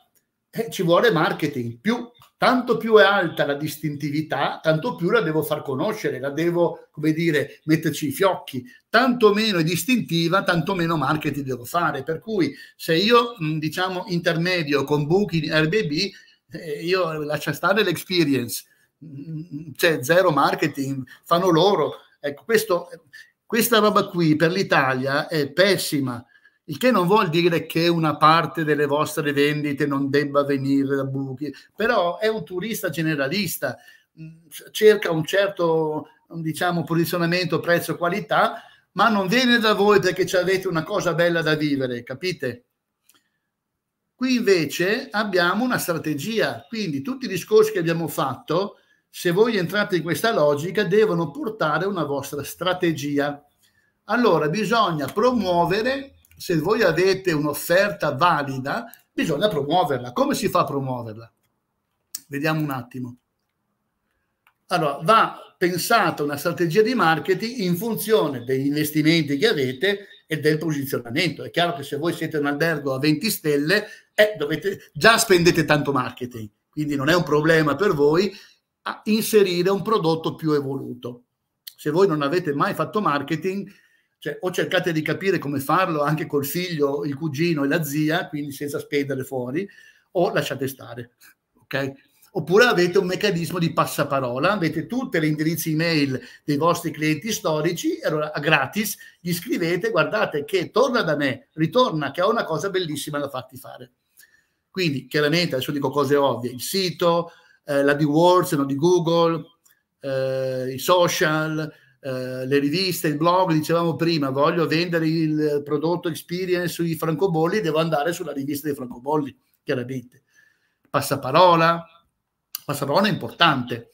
eh, ci vuole marketing, più, tanto più è alta la distintività, tanto più la devo far conoscere, la devo, come dire, metterci i fiocchi, tanto meno è distintiva, tanto meno marketing devo fare, per cui se io, diciamo, intermedio con Booking, Airbnb, eh, io lascio stare l'experience, c'è cioè, zero marketing, fanno loro, ecco, questo, eh, questa roba qui per l'Italia è pessima, il che non vuol dire che una parte delle vostre vendite non debba venire da buchi, però è un turista generalista, mm, cerca un certo diciamo, posizionamento prezzo-qualità, ma non viene da voi perché avete una cosa bella da vivere, capite? Qui invece abbiamo una strategia, quindi tutti i discorsi che abbiamo fatto, se voi entrate in questa logica, devono portare una vostra strategia. Allora bisogna promuovere se voi avete un'offerta valida, bisogna promuoverla. Come si fa a promuoverla? Vediamo un attimo. Allora, va pensata una strategia di marketing in funzione degli investimenti che avete e del posizionamento. È chiaro che se voi siete un albergo a 20 stelle, eh, dovete, già spendete tanto marketing, quindi non è un problema per voi inserire un prodotto più evoluto. Se voi non avete mai fatto marketing, cioè, o cercate di capire come farlo anche col figlio, il cugino e la zia, quindi senza spendere fuori, o lasciate stare. Okay? Oppure avete un meccanismo di passaparola, avete tutti gli indirizzi email dei vostri clienti storici, e allora gratis gli scrivete, guardate che torna da me, ritorna, che ho una cosa bellissima da farti fare. Quindi chiaramente, adesso dico cose ovvie, il sito, eh, la D-Words, non di Google, eh, i social, eh, le riviste, il blog, dicevamo prima, voglio vendere il prodotto Experience sui francobolli, devo andare sulla rivista dei francobolli, chiaramente. Passaparola, passaparola è importante,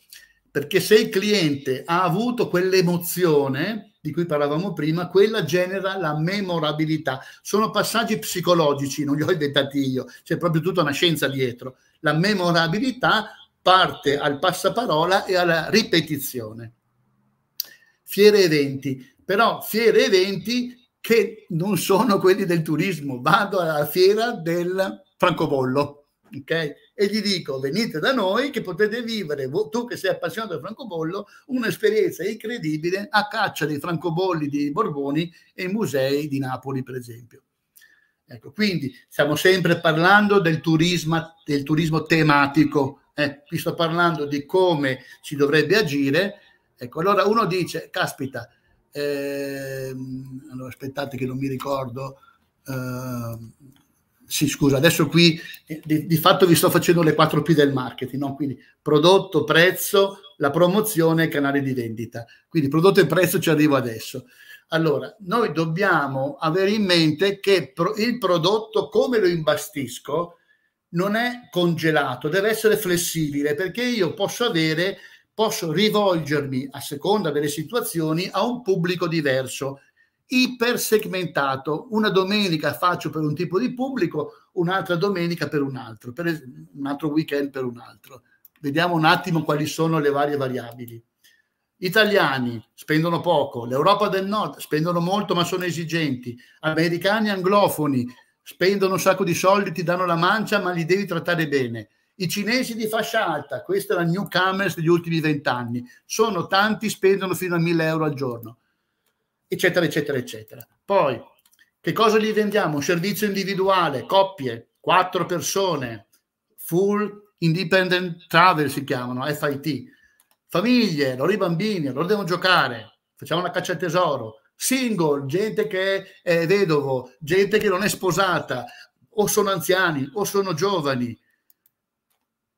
perché se il cliente ha avuto quell'emozione di cui parlavamo prima, quella genera la memorabilità. Sono passaggi psicologici, non li ho inventati io, c'è proprio tutta una scienza dietro. La memorabilità parte al passaparola e alla ripetizione fiere eventi, però fiere eventi che non sono quelli del turismo, vado alla fiera del francobollo, ok? E gli dico venite da noi che potete vivere, tu che sei appassionato del francobollo, un'esperienza incredibile a caccia dei francobolli di Borboni e musei di Napoli, per esempio. Ecco, quindi stiamo sempre parlando del turismo, del turismo tematico. Eh, qui sto parlando di come si dovrebbe agire Ecco, allora uno dice, caspita, ehm, allora aspettate che non mi ricordo, ehm, sì scusa, adesso qui di, di, fatto vi sto facendo le 4 P del marketing, no? quindi prodotto, prezzo, la promozione e canali di vendita. Quindi prodotto e prezzo ci arrivo adesso. Allora, noi dobbiamo avere in mente che pro, il prodotto, come lo imbastisco, non è congelato, deve essere flessibile perché io posso avere posso rivolgermi a seconda delle situazioni a un pubblico diverso, ipersegmentato. Una domenica faccio per un tipo di pubblico, un'altra domenica per un altro, per un altro weekend per un altro. Vediamo un attimo quali sono le varie variabili. Italiani spendono poco, l'Europa del Nord spendono molto ma sono esigenti, americani anglofoni spendono un sacco di soldi, ti danno la mancia ma li devi trattare bene. I cinesi di fascia alta, questa è la newcomers degli ultimi vent'anni, sono tanti, spendono fino a 1000 euro al giorno, eccetera, eccetera, eccetera. Poi, che cosa gli vendiamo? servizio individuale, coppie, quattro persone, full independent travel si chiamano, FIT, famiglie, loro i bambini, loro devono giocare, facciamo una caccia al tesoro, single, gente che è vedovo, gente che non è sposata, o sono anziani o sono giovani,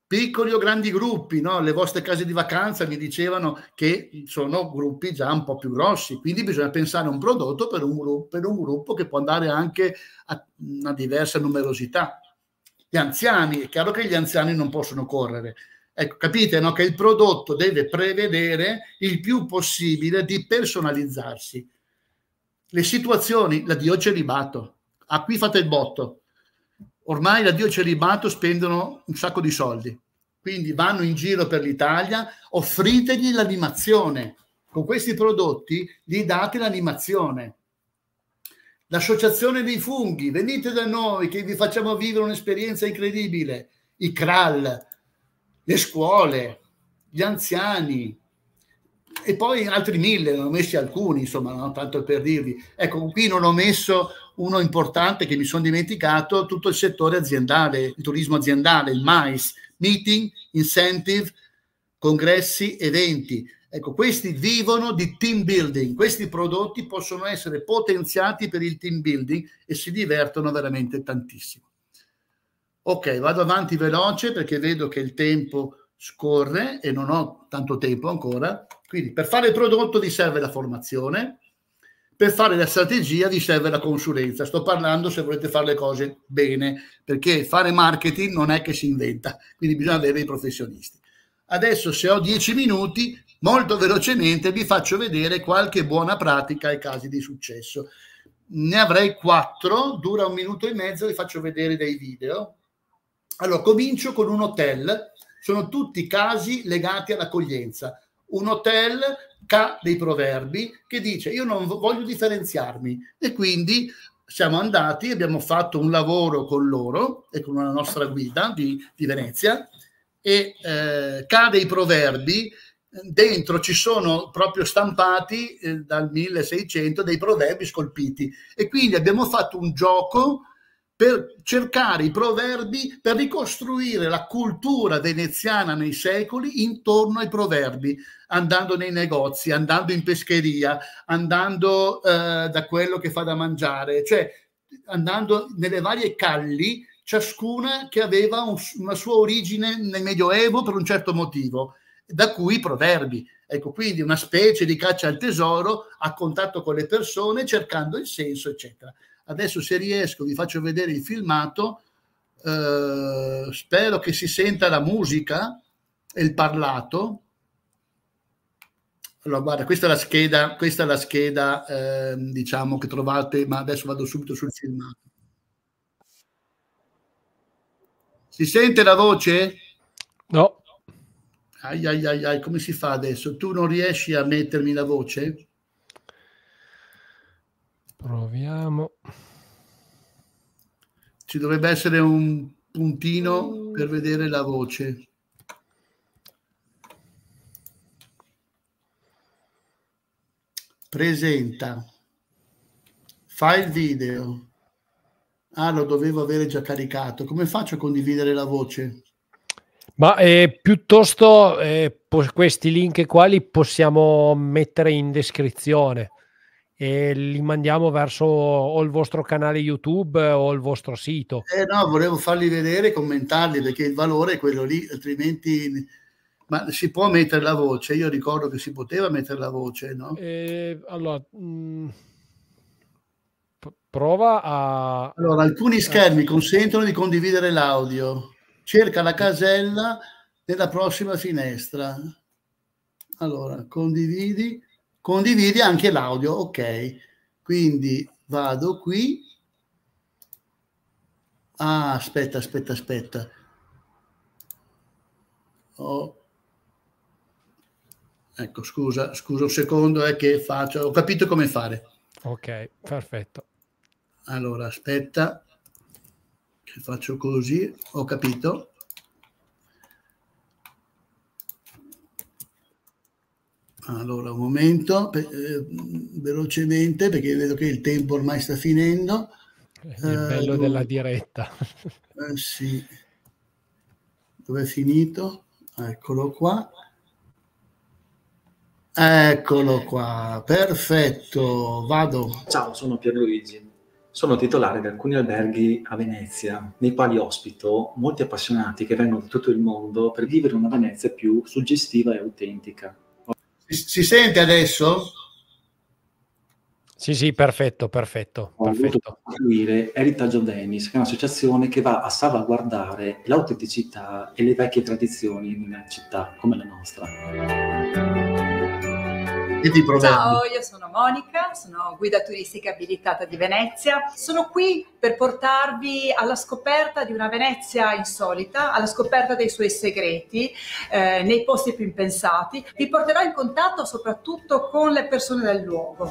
piccoli o grandi gruppi, no? le vostre case di vacanza mi dicevano che sono gruppi già un po' più grossi, quindi bisogna pensare a un prodotto per un, gruppo, per un gruppo che può andare anche a una diversa numerosità. Gli anziani, è chiaro che gli anziani non possono correre. Ecco, capite no? che il prodotto deve prevedere il più possibile di personalizzarsi. Le situazioni, la l'addio celibato, a qui fate il botto, ormai la Dio celibato spendono un sacco di soldi, quindi vanno in giro per l'Italia, offritegli l'animazione, con questi prodotti gli date l'animazione. L'associazione dei funghi, venite da noi che vi facciamo vivere un'esperienza incredibile, i CRAL, le scuole, gli anziani e poi altri mille, ne ho messi alcuni, insomma, no? tanto per dirvi. Ecco, qui non ho messo uno importante che mi sono dimenticato, tutto il settore aziendale, il turismo aziendale, il MAIS, meeting, incentive, congressi, eventi. Ecco, questi vivono di team building, questi prodotti possono essere potenziati per il team building e si divertono veramente tantissimo. Ok, vado avanti veloce perché vedo che il tempo scorre e non ho tanto tempo ancora. Quindi per fare il prodotto vi serve la formazione, per fare la strategia vi serve la consulenza. Sto parlando se volete fare le cose bene, perché fare marketing non è che si inventa, quindi bisogna avere i professionisti. Adesso se ho dieci minuti, molto velocemente vi faccio vedere qualche buona pratica e casi di successo. Ne avrei quattro, dura un minuto e mezzo, vi faccio vedere dei video. Allora, comincio con un hotel, sono tutti casi legati all'accoglienza. Un hotel K dei proverbi che dice io non voglio differenziarmi e quindi siamo andati, abbiamo fatto un lavoro con loro e con la nostra guida di, di Venezia e eh, K dei proverbi dentro ci sono proprio stampati eh, dal 1600 dei proverbi scolpiti e quindi abbiamo fatto un gioco per cercare i proverbi, per ricostruire la cultura veneziana nei secoli intorno ai proverbi, andando nei negozi, andando in pescheria, andando eh, da quello che fa da mangiare, cioè andando nelle varie calli, ciascuna che aveva un, una sua origine nel Medioevo per un certo motivo, da cui i proverbi. Ecco, quindi una specie di caccia al tesoro a contatto con le persone, cercando il senso, eccetera. Adesso se riesco vi faccio vedere il filmato, eh, spero che si senta la musica e il parlato. Allora, guarda, questa è la scheda, questa è la scheda eh, diciamo, che trovate, ma adesso vado subito sul filmato. Si sente la voce? No. Ai, ai, ai, ai, come si fa adesso? Tu non riesci a mettermi la voce? Proviamo. Ci dovrebbe essere un puntino mm. per vedere la voce. Presenta. Fa il video. Ah, lo dovevo avere già caricato. Come faccio a condividere la voce? Ma eh, piuttosto eh, questi link qua li possiamo mettere in descrizione e li mandiamo verso o il vostro canale YouTube o il vostro sito. Eh no, volevo farli vedere e commentarli perché il valore è quello lì, altrimenti ma si può mettere la voce? Io ricordo che si poteva mettere la voce, no? Eh, allora, mh, mm, prova a... Allora, alcuni schermi consentono di condividere l'audio. Cerca la casella della prossima finestra. Allora, condividi condividi anche l'audio, ok. Quindi vado qui. Ah, aspetta, aspetta, aspetta. Oh. Ecco, scusa, scusa un secondo, è eh, che faccio, ho capito come fare. Ok, perfetto. Allora, aspetta, che faccio così, ho capito. Allora, un momento, eh, velocemente, perché vedo che il tempo ormai sta finendo. È il bello eh, della diretta. Eh, sì. Dove è finito? Eccolo qua. Eccolo qua, perfetto, vado. Ciao, sono Pierluigi. Sono titolare di alcuni alberghi a Venezia, nei quali ospito molti appassionati che vengono da tutto il mondo per vivere una Venezia più suggestiva e autentica. Si sente adesso? Sì, sì, perfetto, perfetto. Ho perfetto. costruire Heritage of Dennis, che è un'associazione che va a salvaguardare l'autenticità e le vecchie tradizioni in una città come la nostra. Ciao, io sono Monica, sono guida turistica abilitata di Venezia. Sono qui per portarvi alla scoperta di una Venezia insolita, alla scoperta dei suoi segreti, eh, nei posti più impensati. Vi porterò in contatto soprattutto con le persone del luogo.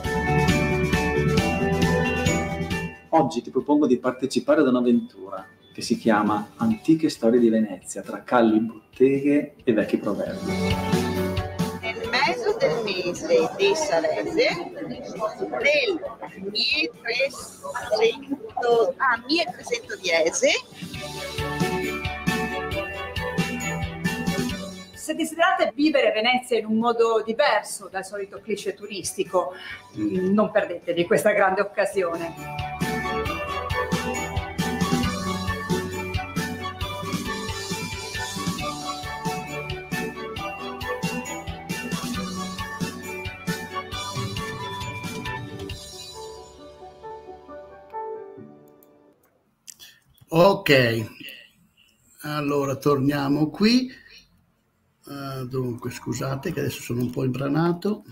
Oggi ti propongo di partecipare ad un'avventura che si chiama Antiche storie di Venezia tra calli, botteghe e vecchi proverbi paese di Salese nel 1300, ah, 1310. Se desiderate vivere Venezia in un modo diverso dal solito cliché turistico, mm, non perdetevi questa grande occasione. Ok, allora torniamo qui. Uh, dunque, scusate che adesso sono un po' imbranato.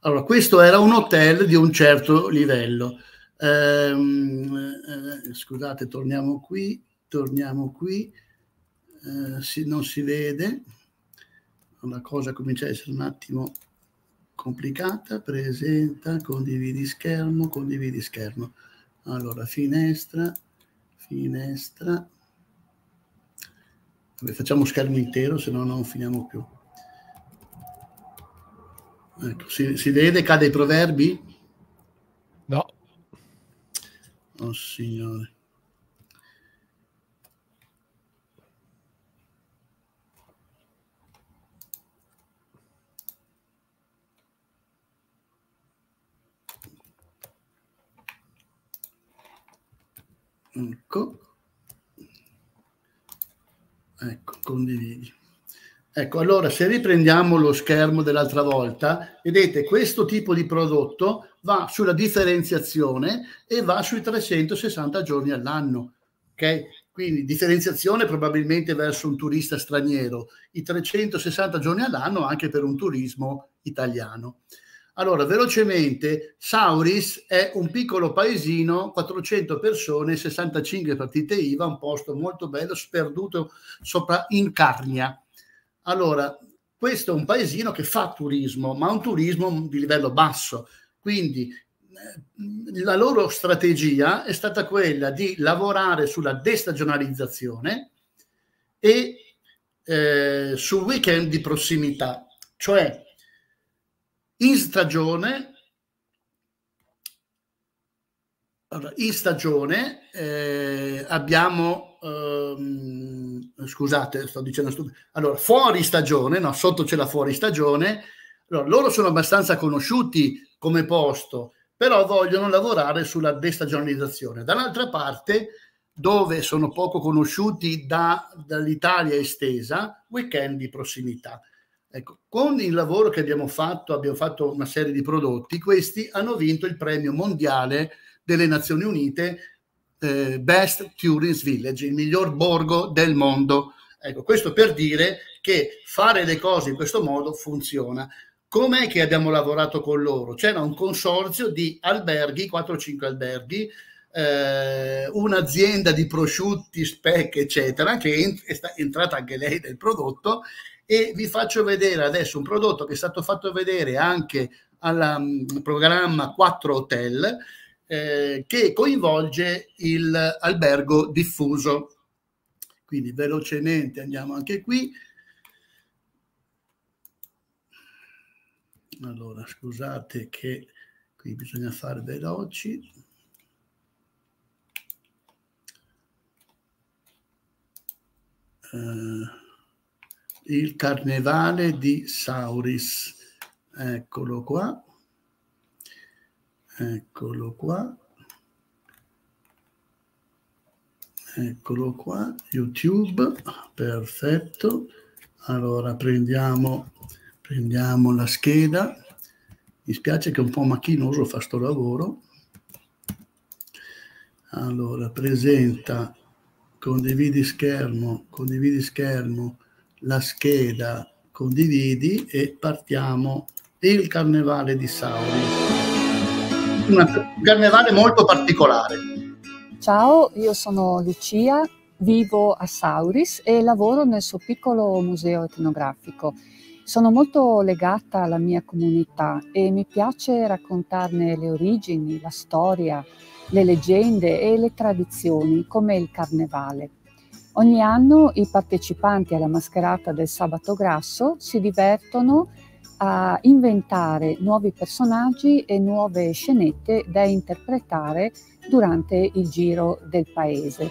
Allora, questo era un hotel di un certo livello. Um, eh, scusate, torniamo qui, torniamo qui. Uh, si, non si vede. La cosa comincia a essere un attimo complicata. Presenta, condividi schermo, condividi schermo. Allora, finestra, finestra. Vabbè, facciamo schermo intero, se no non finiamo più. Ecco, si, si, vede, cade i proverbi? No. Oh signore. Ecco. Ecco, condividi. Ecco, allora se riprendiamo lo schermo dell'altra volta, vedete questo tipo di prodotto va sulla differenziazione e va sui 360 giorni all'anno. Ok? Quindi differenziazione probabilmente verso un turista straniero, i 360 giorni all'anno anche per un turismo italiano. Allora, velocemente, Sauris è un piccolo paesino, 400 persone, 65 partite IVA, un posto molto bello, sperduto sopra Incarnia. Allora, questo è un paesino che fa turismo, ma un turismo di livello basso. Quindi eh, la loro strategia è stata quella di lavorare sulla destagionalizzazione e eh, sul weekend di prossimità, cioè in stagione, allora, in stagione eh, abbiamo, ehm, scusate, sto dicendo stupido, allora fuori stagione, no, sotto c'è la fuori stagione, allora, loro sono abbastanza conosciuti come posto, però vogliono lavorare sulla destagionalizzazione. Dall'altra parte, dove sono poco conosciuti da, dall'Italia estesa, weekend di prossimità. Ecco, con il lavoro che abbiamo fatto, abbiamo fatto una serie di prodotti, questi hanno vinto il premio mondiale delle Nazioni Unite eh, Best Tourist Village, il miglior borgo del mondo. Ecco, questo per dire che fare le cose in questo modo funziona. Com'è che abbiamo lavorato con loro? C'era un consorzio di alberghi, 4-5 alberghi, eh, un'azienda di prosciutti, spec, eccetera, che è entrata anche lei nel prodotto e vi faccio vedere adesso un prodotto che è stato fatto vedere anche al mm, programma 4 Hotel eh, che coinvolge l'albergo diffuso. Quindi velocemente andiamo anche qui. Allora, scusate che qui bisogna fare veloci. Uh il carnevale di Sauris. Eccolo qua. Eccolo qua. Eccolo qua, YouTube, perfetto. Allora prendiamo, prendiamo la scheda. Mi spiace che è un po' macchinoso fa sto lavoro. Allora, presenta, condividi schermo, condividi schermo, la scheda, condividi e partiamo. Il carnevale di Sauri. Un carnevale molto particolare. Ciao, io sono Lucia, vivo a Sauris e lavoro nel suo piccolo museo etnografico. Sono molto legata alla mia comunità e mi piace raccontarne le origini, la storia, le leggende e le tradizioni, come il carnevale. Ogni anno i partecipanti alla mascherata del Sabato Grasso si divertono a inventare nuovi personaggi e nuove scenette da interpretare durante il giro del paese.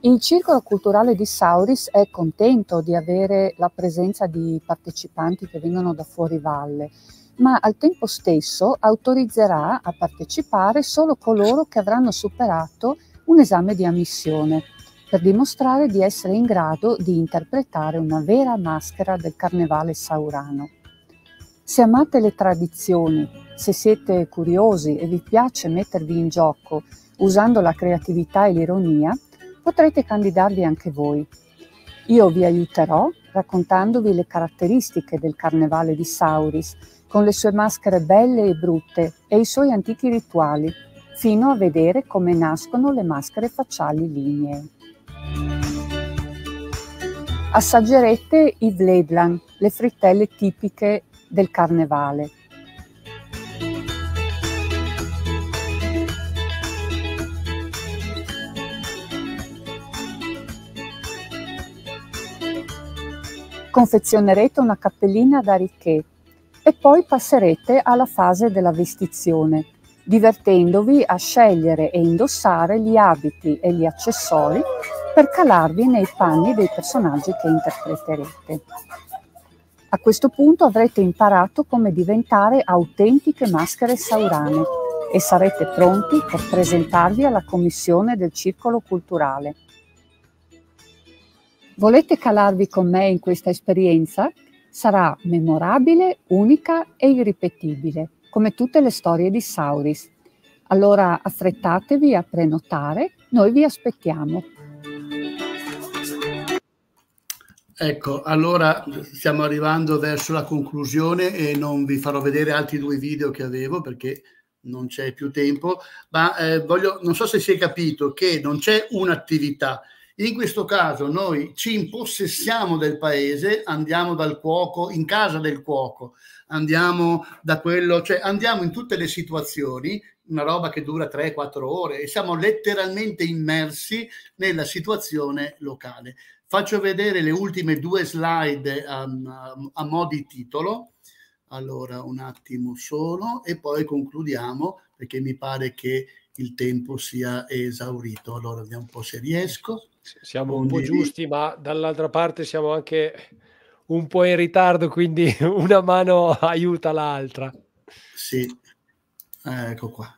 Il Circolo Culturale di Sauris è contento di avere la presenza di partecipanti che vengono da fuori valle ma al tempo stesso autorizzerà a partecipare solo coloro che avranno superato un esame di ammissione per dimostrare di essere in grado di interpretare una vera maschera del carnevale saurano. Se amate le tradizioni, se siete curiosi e vi piace mettervi in gioco usando la creatività e l'ironia, potrete candidarvi anche voi. Io vi aiuterò raccontandovi le caratteristiche del carnevale di Sauris con le sue maschere belle e brutte e i suoi antichi rituali, fino a vedere come nascono le maschere facciali lignee. Assaggerete i Vledlan, le frittelle tipiche del carnevale. Confezionerete una cappellina da ricchè e poi passerete alla fase della vestizione, divertendovi a scegliere e indossare gli abiti e gli accessori per calarvi nei panni dei personaggi che interpreterete. A questo punto avrete imparato come diventare autentiche maschere saurane e sarete pronti per presentarvi alla commissione del circolo culturale. Volete calarvi con me in questa esperienza? sarà memorabile, unica e irripetibile, come tutte le storie di Sauris. Allora affrettatevi a prenotare, noi vi aspettiamo. Ecco, allora stiamo arrivando verso la conclusione e non vi farò vedere altri due video che avevo perché non c'è più tempo, ma eh, voglio, non so se si è capito che non c'è un'attività, in questo caso noi ci impossessiamo del paese, andiamo dal cuoco, in casa del cuoco, andiamo da quello, cioè andiamo in tutte le situazioni, una roba che dura 3-4 ore e siamo letteralmente immersi nella situazione locale. Faccio vedere le ultime due slide a, um, a, a mo' di titolo. Allora, un attimo solo e poi concludiamo perché mi pare che il tempo sia esaurito. Allora, vediamo un po' se riesco. Siamo un po' giusti, ma dall'altra parte siamo anche un po' in ritardo, quindi una mano aiuta l'altra. Sì, ecco qua.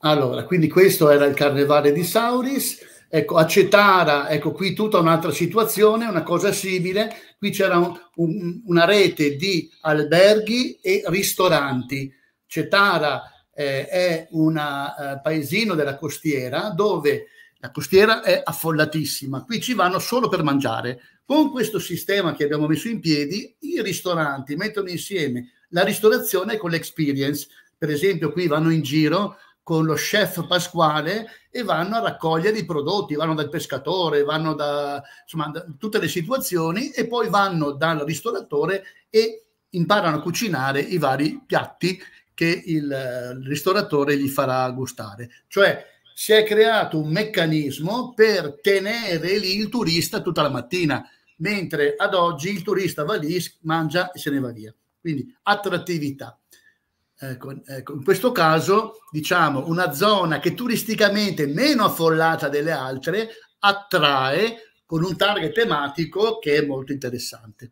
Allora, quindi questo era il carnevale di Sauris. Ecco, a Cetara, ecco qui tutta un'altra situazione, una cosa simile. Qui c'era un, un, una rete di alberghi e ristoranti. Cetara eh, è un eh, paesino della costiera dove la costiera è affollatissima, qui ci vanno solo per mangiare. Con questo sistema che abbiamo messo in piedi, i ristoranti mettono insieme la ristorazione con l'experience. Per esempio, qui vanno in giro con lo chef Pasquale e vanno a raccogliere i prodotti, vanno dal pescatore, vanno da, insomma, da tutte le situazioni e poi vanno dal ristoratore e imparano a cucinare i vari piatti che il, il ristoratore gli farà gustare. Cioè, si è creato un meccanismo per tenere lì il turista tutta la mattina, mentre ad oggi il turista va lì, mangia e se ne va via. Quindi attrattività. Ecco, ecco, in questo caso, diciamo, una zona che turisticamente è meno affollata delle altre attrae con un target tematico che è molto interessante.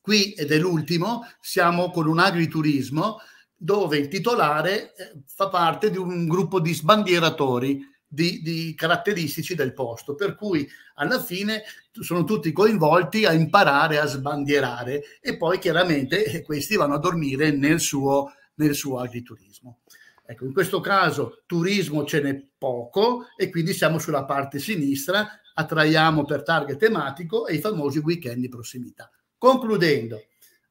Qui, ed è l'ultimo, siamo con un agriturismo dove il titolare eh, fa parte di un gruppo di sbandieratori di, di, caratteristici del posto, per cui alla fine sono tutti coinvolti a imparare a sbandierare e poi chiaramente eh, questi vanno a dormire nel suo, nel suo agriturismo. Ecco, in questo caso turismo ce n'è poco e quindi siamo sulla parte sinistra, attraiamo per target tematico e i famosi weekend di prossimità. Concludendo,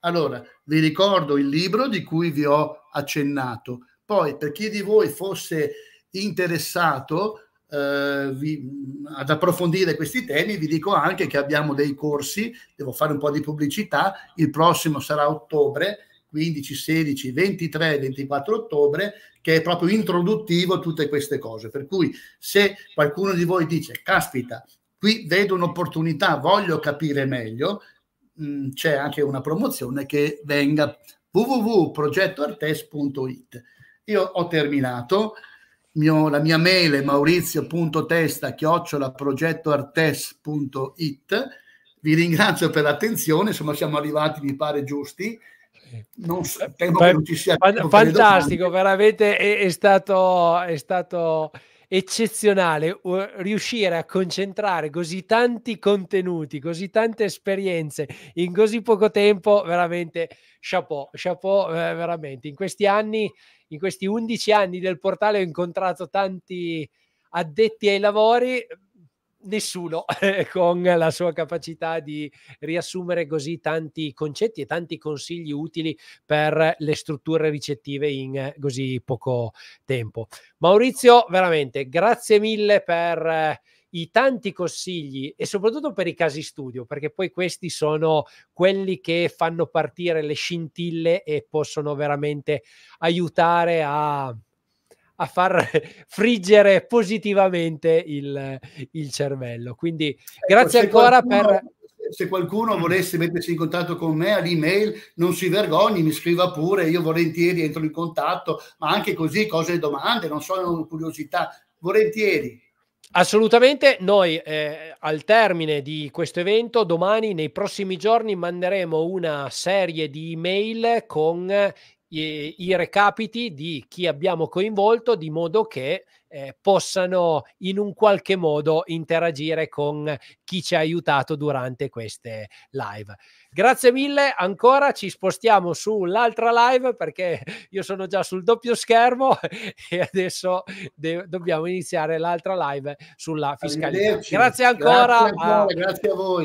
allora, vi ricordo il libro di cui vi ho accennato. Poi, per chi di voi fosse interessato eh, vi, ad approfondire questi temi, vi dico anche che abbiamo dei corsi, devo fare un po' di pubblicità, il prossimo sarà ottobre, 15, 16, 23 24 ottobre, che è proprio introduttivo a tutte queste cose. Per cui se qualcuno di voi dice, caspita, qui vedo un'opportunità, voglio capire meglio, Mm, c'è anche una promozione che venga www.progettoartes.it. Io ho terminato. Mio, la mia mail è mauriziotesta chiocciolaprogettoartes.it. Vi ringrazio per l'attenzione, insomma siamo arrivati, mi pare, giusti. Non, temo eh, che non ci sia fantastico, veramente è, è, stato, è stato eccezionale riuscire a concentrare così tanti contenuti, così tante esperienze in così poco tempo, veramente chapeau, chapeau eh, veramente. In questi anni, in questi 11 anni del portale ho incontrato tanti addetti ai lavori, nessuno eh, con la sua capacità di riassumere così tanti concetti e tanti consigli utili per le strutture ricettive in eh, così poco tempo. Maurizio, veramente grazie mille per eh, i tanti consigli e soprattutto per i casi studio, perché poi questi sono quelli che fanno partire le scintille e possono veramente aiutare a a far friggere positivamente il, il cervello. Quindi ecco, grazie ancora qualcuno, per... Se qualcuno volesse mettersi in contatto con me all'email, non si vergogni, mi scriva pure, io volentieri entro in contatto, ma anche così cose e domande, non sono curiosità, volentieri. Assolutamente, noi eh, al termine di questo evento, domani nei prossimi giorni manderemo una serie di email con i, i recapiti di chi abbiamo coinvolto di modo che eh, possano in un qualche modo interagire con chi ci ha aiutato durante queste live. Grazie mille ancora, ci spostiamo sull'altra live perché io sono già sul doppio schermo e adesso de- dobbiamo iniziare l'altra live sulla fiscalità. Grazie ancora. Grazie a, voi, a... Grazie a voi.